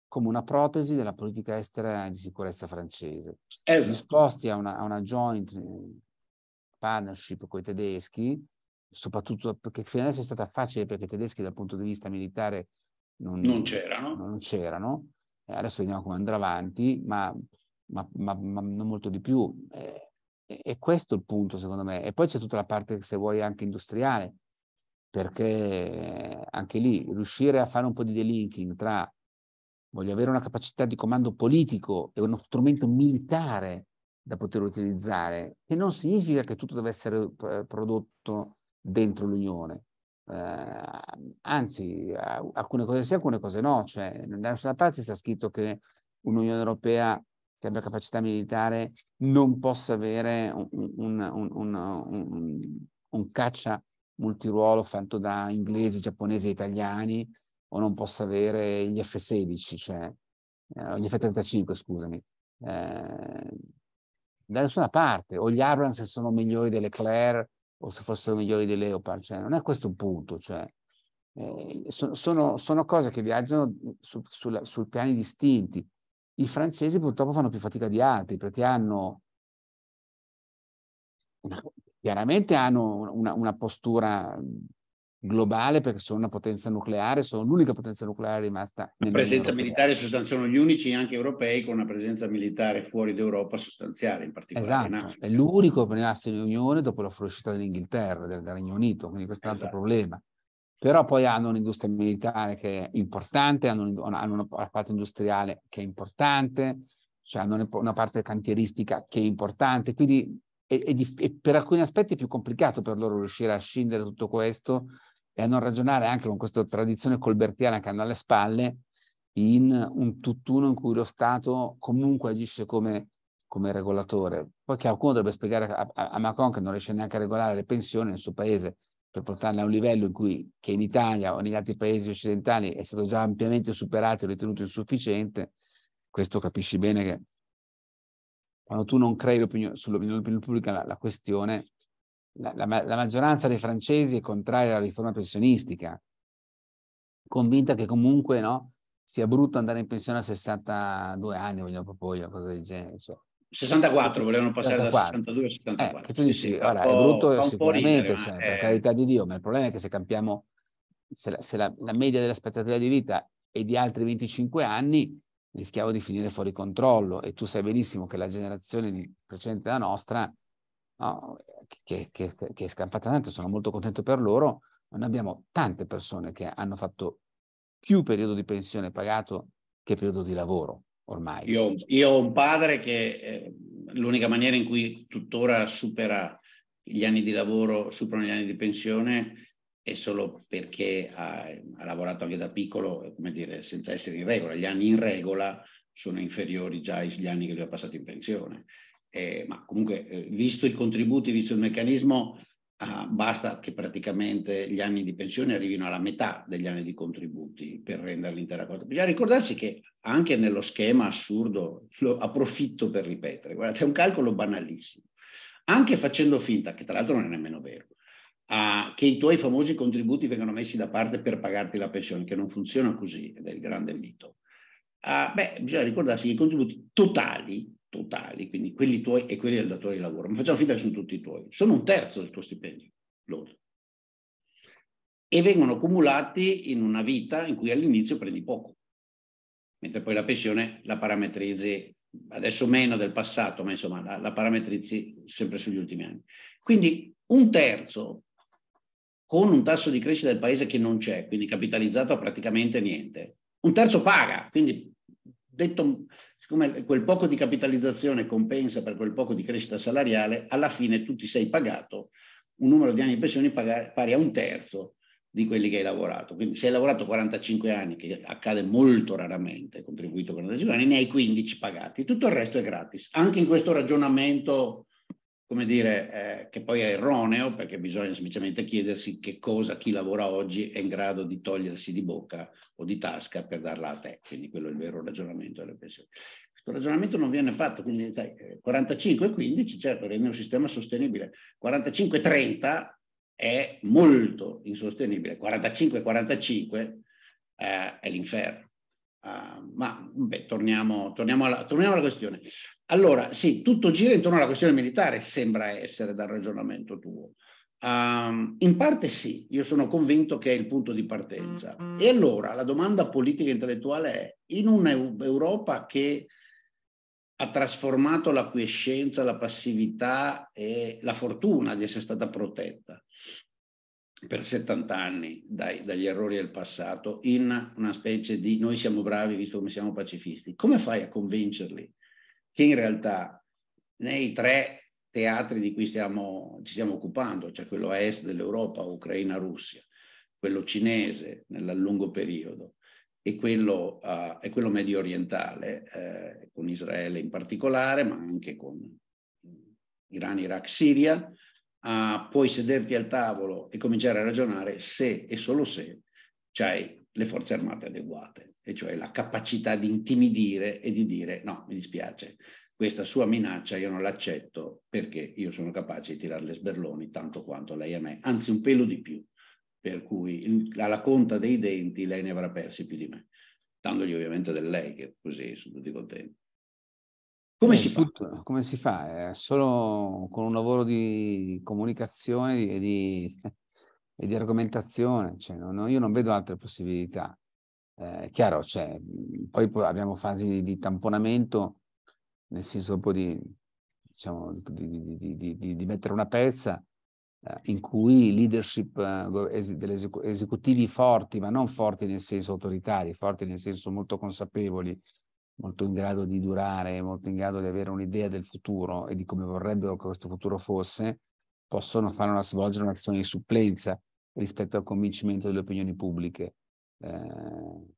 S2: come una protesi della politica estera di sicurezza francese. Esatto. Disposti a una, a una joint eh, partnership con i tedeschi, soprattutto perché fino adesso è stata facile perché i tedeschi dal punto di vista militare non, non c'erano. Non c'erano. Adesso vediamo come andrà avanti, ma ma, ma, ma non molto di più. Eh, e questo è il punto, secondo me. E poi c'è tutta la parte, se vuoi, anche industriale, perché anche lì riuscire a fare un po' di delinking tra voglio avere una capacità di comando politico e uno strumento militare da poter utilizzare, che non significa che tutto deve essere eh, prodotto dentro l'Unione. Eh, anzi, alcune cose sì, alcune cose no. Cioè, nella nostra parte sta scritto che un'Unione Europea che abbia capacità militare non possa avere un, un, un, un caccia multiruolo fatto da inglesi, giapponesi e italiani o non possa avere gli F-16, cioè eh, gli F-35, scusami, eh, da nessuna parte, o gli Abrams se sono migliori delle Claire o se fossero migliori dei Leopard, cioè, non è questo il punto, cioè, eh, so, sono, sono, cose che viaggiano su, sulla, su piani distinti, i francesi purtroppo fanno più fatica di altri perché hanno una, chiaramente hanno una, una, postura globale perché sono una potenza nucleare, sono l'unica potenza nucleare rimasta. Una presenza
S1: militare sostanziale, sono gli unici anche europei con una presenza militare fuori d'Europa sostanziale in
S2: particolare. Esatto, in è l'unico rimasto in Unione dopo la fuoriuscita dell'Inghilterra, del, del, Regno Unito, quindi questo è un esatto. altro problema però poi hanno un'industria militare che è importante, hanno, hanno una parte industriale che è importante, cioè hanno una parte cantieristica che è importante, quindi è, è, è per alcuni aspetti è più complicato per loro riuscire a scindere tutto questo e a non ragionare anche con questa tradizione colbertiana che hanno alle spalle in un tutt'uno in cui lo Stato comunque agisce come, come regolatore. Poi che qualcuno dovrebbe spiegare a, a, Macron che non riesce neanche a regolare le pensioni nel suo paese, per portarla a un livello in cui, che in Italia o negli altri paesi occidentali è stato già ampiamente superato e ritenuto insufficiente, questo capisci bene che quando tu non crei sull'opinione pubblica la, la questione, la, la, la maggioranza dei francesi è contraria alla riforma pensionistica, convinta che comunque no, sia brutto andare in pensione a 62 anni, vogliamo proprio io, cosa del genere. Cioè, 64 volevano passare 64. da 62 a 74. Eh, ecco, tu dici, sì, ora, è brutto sicuramente, ridere, cioè, eh. per carità di Dio, ma il problema è che se cambiamo se, la, se la, la, media dell'aspettativa di vita è di altri 25 anni, rischiamo di finire fuori controllo e tu sai benissimo che la generazione precedente alla nostra, no, che, che, che, è scampata tanto, sono molto contento per loro, ma noi abbiamo tante persone che hanno fatto più periodo di pensione pagato che periodo di lavoro
S1: ormai. Io, io ho un padre che eh, l'unica maniera in cui tuttora supera gli anni di lavoro, superano gli anni di pensione, è solo perché ha, ha lavorato anche da piccolo, come dire, senza essere in regola. Gli anni in regola sono inferiori già agli anni che lui ha passato in pensione. Eh, ma comunque, eh, visto i contributi, visto il meccanismo, ah, basta che praticamente gli anni di pensione arrivino alla metà degli anni di contributi per rendere l'intera cosa. Bisogna ricordarsi che anche nello schema assurdo, lo approfitto per ripetere, guardate, è un calcolo banalissimo, anche facendo finta, che tra l'altro non è nemmeno vero, ah, che i tuoi famosi contributi vengano messi da parte per pagarti la pensione, che non funziona così, ed è il grande mito. Ah, beh, bisogna ricordarsi che i contributi totali totali, quindi quelli tuoi e quelli del datore di lavoro, ma facciamo finta che sono tutti tuoi, sono un terzo del tuo stipendio, loro. E vengono accumulati in una vita in cui all'inizio prendi poco, mentre poi la pensione la parametrizzi, adesso meno del passato, ma insomma la, la parametrizzi sempre sugli ultimi anni. Quindi un terzo con un tasso di crescita del paese che non c'è, quindi capitalizzato a praticamente niente, un terzo paga, quindi detto siccome quel poco di capitalizzazione compensa per quel poco di crescita salariale, alla fine tu ti sei pagato un numero di anni di pensione pari a un terzo di quelli che hai lavorato. Quindi se hai lavorato 45 anni, che accade molto raramente, hai contribuito 45 anni, ne hai 15 pagati, tutto il resto è gratis. Anche in questo ragionamento come dire, eh, che poi è erroneo perché bisogna semplicemente chiedersi che cosa chi lavora oggi è in grado di togliersi di bocca o di tasca per darla a te. Quindi quello è il vero ragionamento delle pensioni. Questo ragionamento non viene fatto, quindi dai, 45 eh, e 15, certo, rende un sistema sostenibile. 45 e 30 è molto insostenibile. 45 e 45 eh, è l'inferno. Ah, ma beh, torniamo, torniamo, alla, torniamo, alla, questione. Allora, sì, tutto gira intorno alla questione militare, sembra essere dal ragionamento tuo. Uh, in parte sì, io sono convinto che è il punto di partenza. Mm-hmm. E allora la domanda politica e intellettuale è, in un'Europa che ha trasformato la quiescenza, la passività e la fortuna di essere stata protetta per 70 anni dai, dagli errori del passato in una specie di noi siamo bravi visto come siamo pacifisti, come fai a convincerli che in realtà nei tre teatri di cui stiamo, ci stiamo occupando, cioè quello a est dell'Europa, Ucraina-Russia, quello cinese nel lungo periodo e quello, uh, e quello medio orientale, eh, con Israele in particolare, ma anche con Iran, Iraq, Siria, a poi sederti al tavolo e cominciare a ragionare se e solo se hai le forze armate adeguate, e cioè la capacità di intimidire e di dire no, mi dispiace, questa sua minaccia io non l'accetto perché io sono capace di tirarle sberloni tanto quanto lei a me, anzi un pelo di più, per cui alla conta dei denti lei ne avrà persi più di me, dandogli ovviamente del lei, che così sono tutti contenti. Come, si fa?
S2: Come si fa? È solo con un lavoro di comunicazione e di, e di argomentazione, cioè, non, io non vedo altre possibilità. Eh, chiaro, cioè, mhmm, poi abbiamo fasi di tamponamento, nel senso di, diciamo, di, di, di, mettere una pezza eh, in cui leadership eh, es, degli esecutivi forti, ma non forti nel senso autoritari, forti nel senso molto consapevoli, molto in grado di durare, molto in grado di avere un'idea del futuro e di come vorrebbero che questo futuro fosse, possono una, svolgere un'azione di supplenza rispetto al convincimento delle opinioni pubbliche. Eh,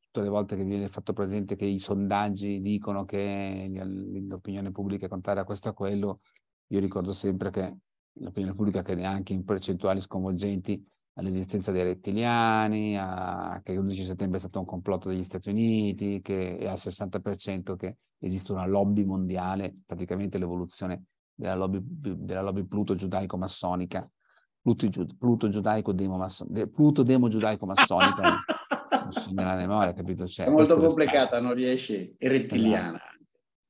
S2: tutte le volte che viene fatto presente che i sondaggi dicono che l'opinione pubblica è contraria a questo o a quello, io ricordo sempre che l'opinione pubblica, che neanche in percentuali sconvolgenti all'esistenza dei rettiliani, a, che l'11 settembre è stato un complotto degli Stati Uniti, che è al 60% che esiste una lobby mondiale, praticamente l'evoluzione della lobby, della lobby Pluto giudaico-massonica, Pluto, Pluto giudaico massonica, Pluto demo giudaico nella memoria, capito? Cioè, è molto complicata,
S1: non riesce, è rettiliana. Esatto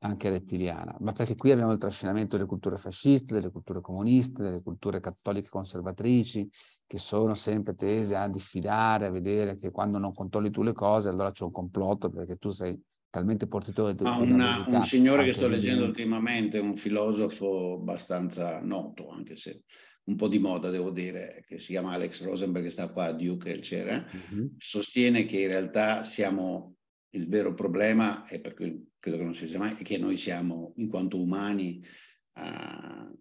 S2: anche rettiliana, ma perché qui abbiamo il trascinamento delle culture fasciste, delle culture comuniste, delle culture cattoliche conservatrici, che sono sempre tese a diffidare, a vedere che quando non controlli tu le cose allora c'è un complotto perché tu sei talmente portatore di... Ah, una, un signore che sto leggendo
S1: ultimamente, un filosofo abbastanza noto, anche se un po' di moda, devo dire, che si chiama Alex Rosenberg, che sta qua a Duke, il CERA, mm-hmm. sostiene che in realtà siamo il vero problema, e per credo che non si sia mai, è che noi siamo, in quanto umani, uh,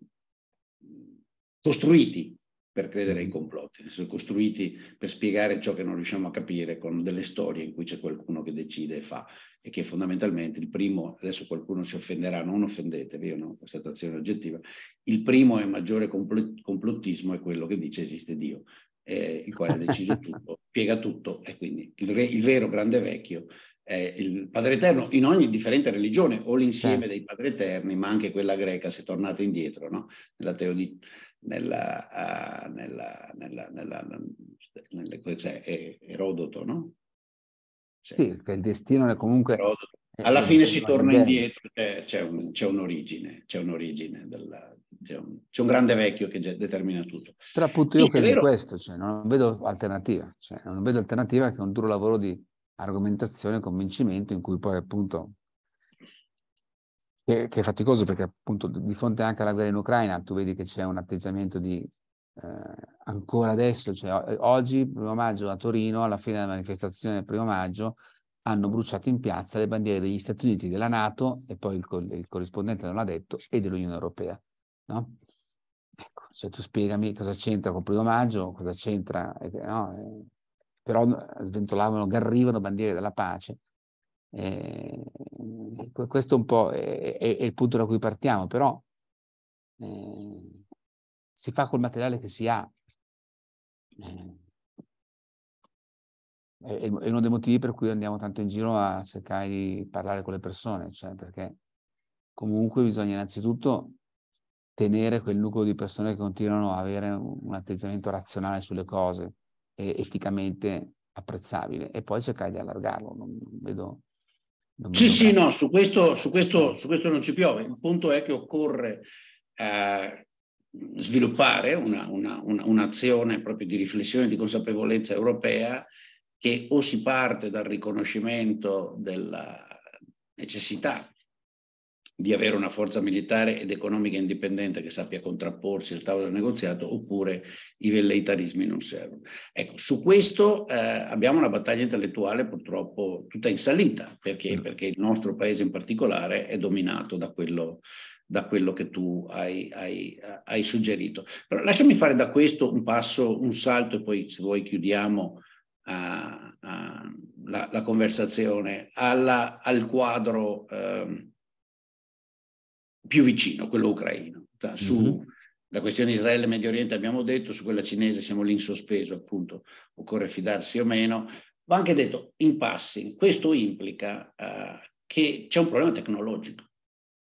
S1: costruiti per credere ai mm-hmm. complotti, sono costruiti per spiegare ciò che non riusciamo a capire con delle storie in cui c'è qualcuno che decide e fa e che fondamentalmente il primo, adesso qualcuno si offenderà, non offendetevi, è una constatazione oggettiva, il primo e maggiore complottismo è quello che dice esiste Dio, eh, il quale ha deciso tutto, spiega tutto e quindi il, re, il vero grande vecchio eh, il Padre Eterno in ogni differente religione o l'insieme sì. Certo. dei Padri Eterni, ma anche quella greca, se tornate indietro, no? nella teodia, nella, uh, nella, nella, nella, nelle, cioè, Erodoto, no?
S2: Cioè, sì, che il destino è comunque... Erodoto. Alla è, fine si torna bene. indietro,
S1: c'è, c'è, un, c'è, un'origine, c'è un'origine, della, c'è, un, c'è, un, grande vecchio che determina tutto. Tra
S2: appunto io sì, credo vero... questo, cioè, non vedo alternativa, cioè, non vedo alternativa che un duro lavoro di argomentazione, convincimento in cui poi appunto che, che, è faticoso perché appunto di fronte anche alla guerra in Ucraina tu vedi che c'è un atteggiamento di eh, ancora adesso, cioè eh, oggi primo maggio a Torino alla fine della manifestazione del primo maggio hanno bruciato in piazza le bandiere degli Stati Uniti, della Nato e poi il, il corrispondente non l'ha detto e dell'Unione Europea. No? Ecco, cioè tu spiegami cosa c'entra col primo maggio, cosa c'entra, eh, no? Eh, però sventolavano, garrivano bandiere della pace. Eh, questo un po' è, è, è, il punto da cui partiamo, però eh, si fa col materiale che si ha. Eh, è, è, uno dei motivi per cui andiamo tanto in giro a cercare di parlare con le persone, cioè perché comunque bisogna innanzitutto tenere quel nucleo di persone che continuano a avere un atteggiamento razionale sulle cose eticamente apprezzabile e poi cercare di allargarlo. Non, non vedo, non sì, sì, no, su
S1: questo, su, questo, su questo, non ci piove. Il punto è che occorre eh, sviluppare una, una, una, un'azione proprio di riflessione, di consapevolezza europea che o si parte dal riconoscimento della necessità di avere una forza militare ed economica indipendente che sappia contrapporsi al tavolo del negoziato oppure i velleitarismi non servono. Ecco, su questo eh, abbiamo una battaglia intellettuale purtroppo tutta in salita perché, mm. perché il nostro paese in particolare è dominato da quello da quello che tu hai, hai, hai, suggerito. Però lasciami fare da questo un passo, un salto e poi se vuoi chiudiamo uh, uh, la, la, conversazione alla, al quadro uh, più vicino, quello ucraino. su mhm. la questione Israele e Medio Oriente abbiamo detto, su quella cinese siamo lì in sospeso, appunto, occorre fidarsi o meno. Va anche detto in passing, questo implica uh, che c'è un problema tecnologico,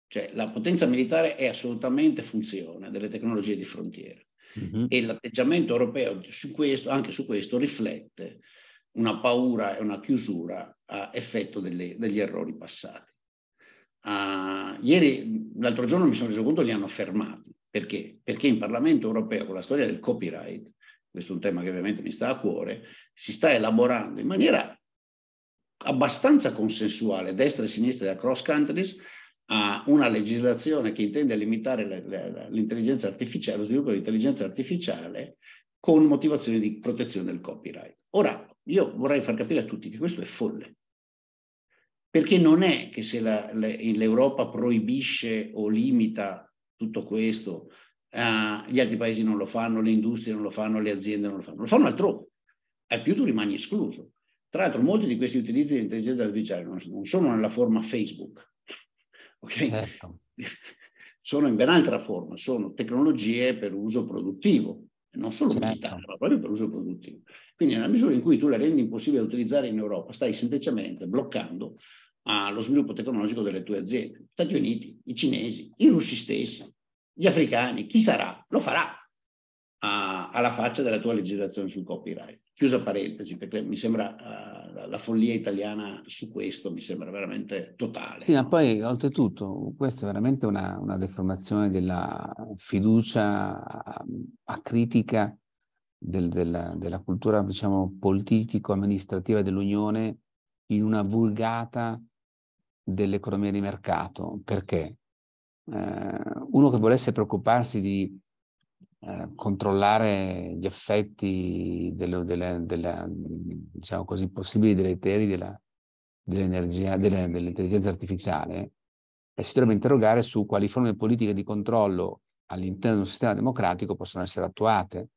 S1: cioè la potenza militare è assolutamente funzione delle tecnologie di frontiera uh-huh. e l'atteggiamento europeo su questo, anche su questo riflette una paura e una chiusura a effetto delle, degli errori passati. Uh, ieri, l'altro giorno mi sono reso conto che li hanno fermati. Perché? Perché in Parlamento europeo, con la storia del copyright, questo è un tema che ovviamente mi sta a cuore, si sta elaborando in maniera abbastanza consensuale, destra e sinistra e cross countries, a una legislazione che intende limitare l'intelligenza artificiale, lo sviluppo dell'intelligenza artificiale con motivazioni di protezione del copyright. Ora, io vorrei far capire a tutti che questo è folle. Perché non è che se la, l'Europa proibisce o limita tutto questo, eh, gli altri paesi non lo fanno, le industrie non lo fanno, le aziende non lo fanno, lo fanno altrove. Al più tu rimani escluso. Tra l'altro molti di questi utilizzi di intelligenza artificiale non, non sono nella forma Facebook, okay? certo. sono in ben altra forma, sono tecnologie per uso produttivo, non solo certo. militare, ma proprio per uso produttivo. Quindi nella misura in cui tu la rendi impossibile da utilizzare in Europa, stai semplicemente bloccando allo sviluppo tecnologico delle tue aziende. Stati Uniti, i cinesi, i russi stessi, gli africani, chi sarà, lo farà a, alla faccia della tua legislazione sul copyright. Chiusa parentesi, perché mi sembra uh, la follia italiana su questo mi sembra veramente totale.
S2: Sì, ma poi oltretutto questa è veramente una, una deformazione della fiducia acritica del, della, della cultura, diciamo, politico-amministrativa dell'Unione in una vulgata dell'economia di mercato. Perché? Eh, uno che volesse preoccuparsi di eh, controllare gli effetti delle, delle, delle, diciamo così, possibili deleteri della, dell'energia, dell'intelligenza artificiale, e eh, si dovrebbe interrogare su quali forme politiche di controllo all'interno di un sistema democratico possono essere attuate.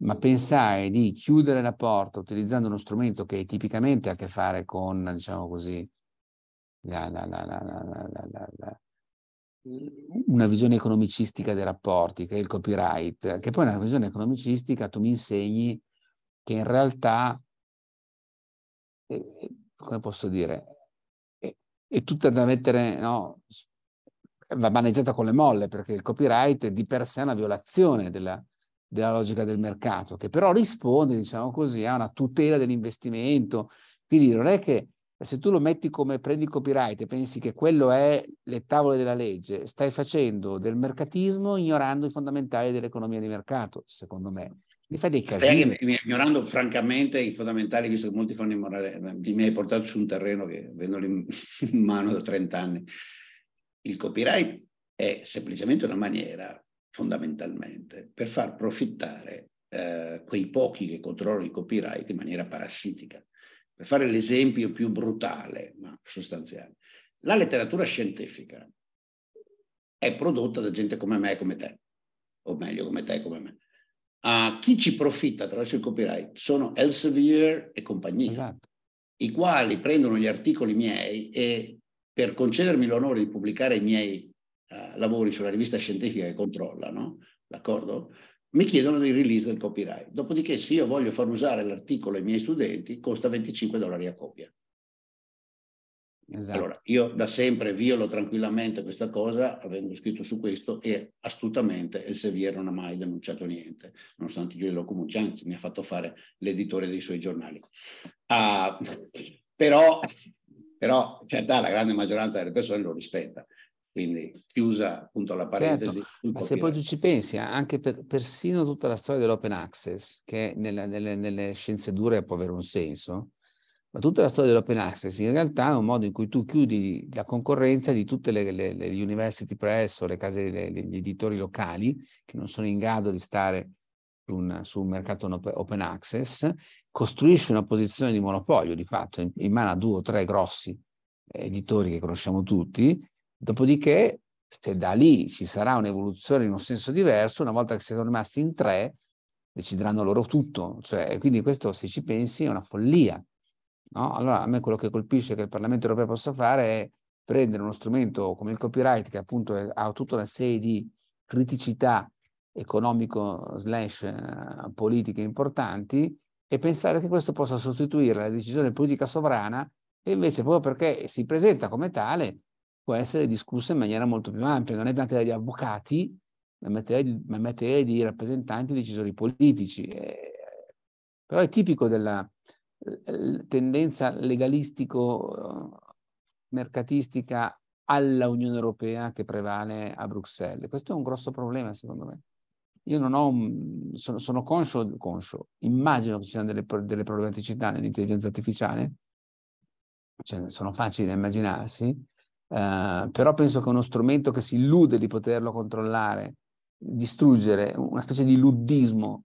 S2: Ma pensare di chiudere la porta utilizzando uno strumento che tipicamente ha a che fare con, diciamo così, la, la, la, mm. una visione economicistica dei rapporti, che è il copyright, che poi nella visione economicistica tu mi insegni che in realtà, eh, eh come posso dire, è, eh, è tutta da mettere, no, va maneggiata con le molle, perché il copyright di per sé è una violazione della, della logica del mercato, che però risponde, diciamo così, a una tutela dell'investimento. Quindi non è che cioè, se tu lo metti come prendi copyright e pensi che quello è le tavole della legge, stai facendo del mercatismo ignorando i fondamentali dell'economia di mercato, secondo me. Mi fai dei casini.
S1: Che, ignorando francamente i fondamentali, visto che molti fanno immorale, mi eh, hai portato su un terreno che vendo in mano da 30 anni. Il copyright è semplicemente una maniera, fondamentalmente, per far profittare eh, quei pochi che controllano il copyright in maniera parassitica per fare l'esempio più brutale, ma sostanziale, la letteratura scientifica è prodotta da gente come me e come te, o meglio come te e come me. Uh, chi ci profitta attraverso il copyright sono Elsevier e compagnia, esatto. i quali prendono gli articoli miei e per concedermi l'onore di pubblicare i miei uh, lavori sulla rivista scientifica che controllano, d'accordo? mi chiedono dei release del copyright. Dopodiché, se io voglio far usare l'articolo ai miei studenti, costa 25 dollari a copia. Esatto. Allora, io da sempre violo tranquillamente questa cosa, avendo scritto su questo, e astutamente Sevier non ha mai denunciato niente, nonostante io lo comunque, anzi, mi ha fatto fare l'editore dei suoi giornali. Ah, però, però in cioè, realtà la grande maggioranza delle persone lo rispetta. Quindi chiusa appunto la certo, parentesi. Certo, ma se poi tu
S2: ci pensi, anche per, persino tutta la storia dell'open access, che nella, nelle, nelle, scienze dure può avere un senso, ma tutta la storia dell'open access in realtà è un modo in cui tu chiudi la concorrenza di tutte le, le, le university press o le case, degli editori locali che non sono in grado di stare un, su un mercato open access, costruisci una posizione di monopolio di fatto in, in mano a due o tre grossi eh, editori che conosciamo tutti Dopodiché, se da lì ci sarà un'evoluzione in un senso diverso, una volta che siano rimasti in tre, decideranno loro tutto. Cioè, quindi questo, se ci pensi, è una follia. No? Allora, a me quello che colpisce che il Parlamento europeo possa fare è prendere uno strumento come il copyright, che appunto è, ha tutta una serie di criticità economico slash eh, politiche importanti, e pensare che questo possa sostituire la decisione politica sovrana, e invece proprio perché si presenta come tale, può essere discussa in maniera molto più ampia, non è materia di avvocati, ma è materia di, ma è materia di rappresentanti decisori politici. Eh, però è tipico della eh, tendenza legalistico-mercatistica eh, alla Unione Europea che prevale a Bruxelles. Questo è un grosso problema, secondo me. Io non ho, sono, sono conscio, conscio, immagino che ci siano delle, delle problematicità nell'intelligenza artificiale, cioè, sono facili da immaginarsi, eh, però penso che uno strumento che si illude di poterlo controllare, distruggere, una specie di luddismo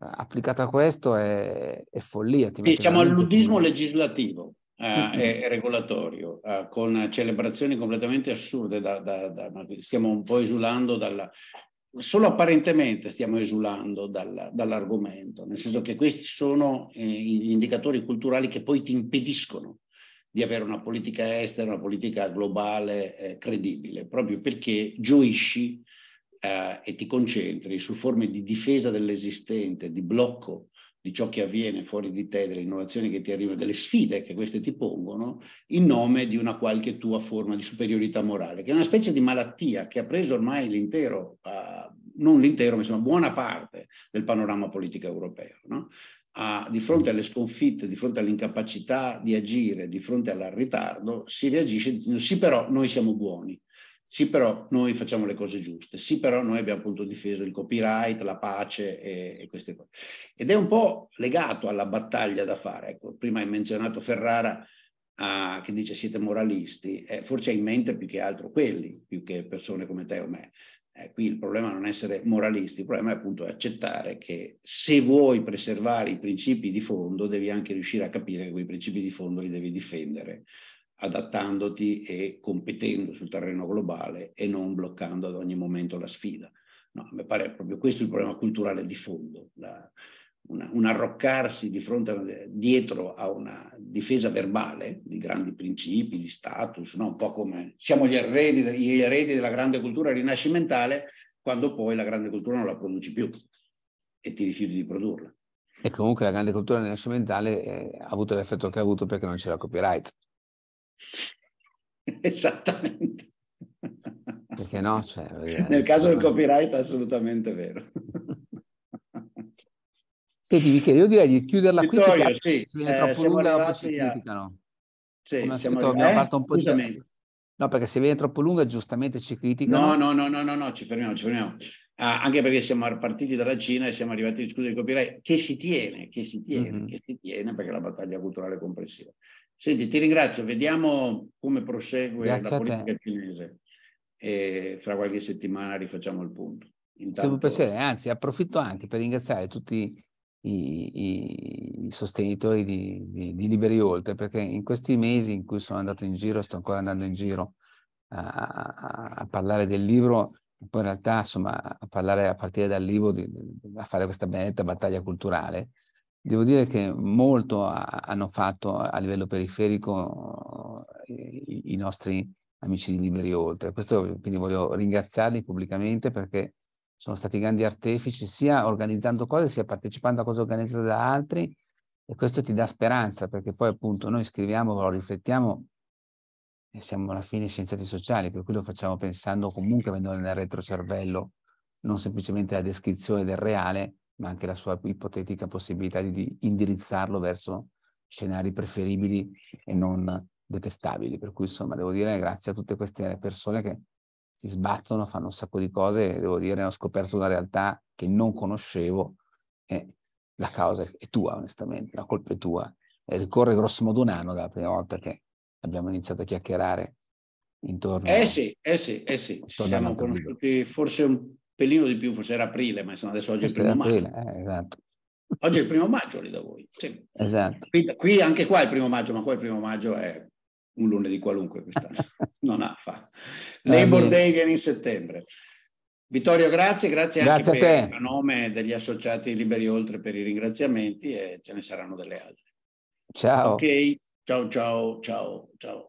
S2: uh, applicato a questo è, è follia. Sì, diciamo al luddismo come...
S1: legislativo uh, mm-hmm. e, e regolatorio, con celebrazioni completamente assurde, da, da, da, stiamo un po' esulando dalla... Solo apparentemente stiamo esulando dalla, dall'argomento, nel senso che questi sono eh, gli indicatori culturali che poi ti impediscono di avere una politica estera, una politica globale eh, credibile, proprio perché gioisci eh, e ti concentri su forme di difesa dell'esistente, di blocco di ciò che avviene fuori di te, delle innovazioni che ti arrivano, delle sfide che queste ti pongono, in nome di una qualche tua forma di superiorità morale, che è una specie di malattia che ha preso ormai l'intero, eh, non l'intero, ma insomma buona parte del panorama politico europeo. No? a, di fronte alle sconfitte, di fronte all'incapacità di agire, di fronte al ritardo, si reagisce dicendo sì però noi siamo buoni, sì però noi facciamo le cose giuste, sì però noi abbiamo appunto difeso il copyright, la pace e, e queste cose. Ed è un po' legato alla battaglia da fare. Ecco, prima hai menzionato Ferrara ah, che dice siete moralisti, eh, forse hai in mente più che altro quelli, più che persone come te o me. Eh, qui il problema non è essere moralisti, il problema è appunto accettare che se vuoi preservare i principi di fondo devi anche riuscire a capire che quei principi di fondo li devi difendere adattandoti e competendo sul terreno globale e non bloccando ad ogni momento la sfida. No, mi pare proprio questo il problema culturale di fondo, la, una, un arroccarsi di fronte, dietro a una difesa verbale di grandi principi, di status, no? un po' come siamo gli eredi, gli eredi della grande cultura rinascimentale quando poi la grande cultura non la produci più e ti rifiuti di produrla.
S2: E comunque la grande cultura rinascimentale eh, ha avuto l'effetto che ha avuto perché non c'era
S1: copyright. Esattamente. Perché no? Cioè, Nel eh, caso del copyright è assolutamente vero.
S2: Senti Michele, io direi di chiuderla Vittorio, qui perché sì, viene eh, troppo eh, lunga la ci
S1: criticano.
S2: Sì, siamo detto, fatto eh, un po' di... No, perché se viene troppo lunga giustamente ci criticano.
S1: No, no, no, no, no, no ci fermiamo, ci fermiamo. Ah, anche perché siamo partiti dalla Cina e siamo arrivati al scudo di copyright, che si tiene, che si tiene, mm-hmm. che si tiene, perché la battaglia culturale complessiva. Senti, ti ringrazio, vediamo come prosegue Grazie la politica cinese. E fra qualche settimana rifacciamo il punto. Intanto... Sempre piacere,
S2: anzi approfitto anche per ringraziare tutti i, i sostenitori di, di, di, Liberi Oltre, perché in questi mesi in cui sono andato in giro, sto ancora andando in giro a, a, a parlare del libro, poi in realtà insomma a parlare a partire dal libro, di, a fare questa benedetta battaglia culturale, devo dire che molto a, hanno fatto a livello periferico eh, i, i nostri amici di Liberi Oltre. Questo quindi voglio ringraziarli pubblicamente perché sono stati grandi artefici sia organizzando cose sia partecipando a cose organizzate da altri e questo ti dà speranza perché poi appunto noi scriviamo, riflettiamo e siamo alla fine scienziati sociali, per cui lo facciamo pensando comunque, avendo nel retrocervello non semplicemente la descrizione del reale, ma anche la sua ipotetica possibilità di indirizzarlo verso scenari preferibili e non detestabili. Per cui insomma devo dire grazie a tutte queste persone che si sbattono, fanno un sacco di cose, devo dire, ho scoperto una realtà che non conoscevo e la causa è tua, onestamente, la colpa è tua. E ricorre grossomodo un anno dalla prima volta che abbiamo iniziato a chiacchierare intorno. Eh sì,
S1: eh sì, eh sì, siamo conosciuti forse un pelino di più, forse era aprile, ma insomma adesso oggi forse è il primo aprile, maggio. Eh, esatto. Oggi è il primo maggio lì da voi. Sì. Esatto. Qui, qui, anche qua è il primo maggio, ma qua il primo maggio è un lunedì qualunque quest'anno, non ha fatto. Labor Day viene in settembre. Vittorio, grazie, grazie, grazie anche a, per, a nome degli associati Liberi Oltre per i ringraziamenti e ce ne saranno delle altre. Ciao. Ok, ciao ciao
S2: ciao ciao.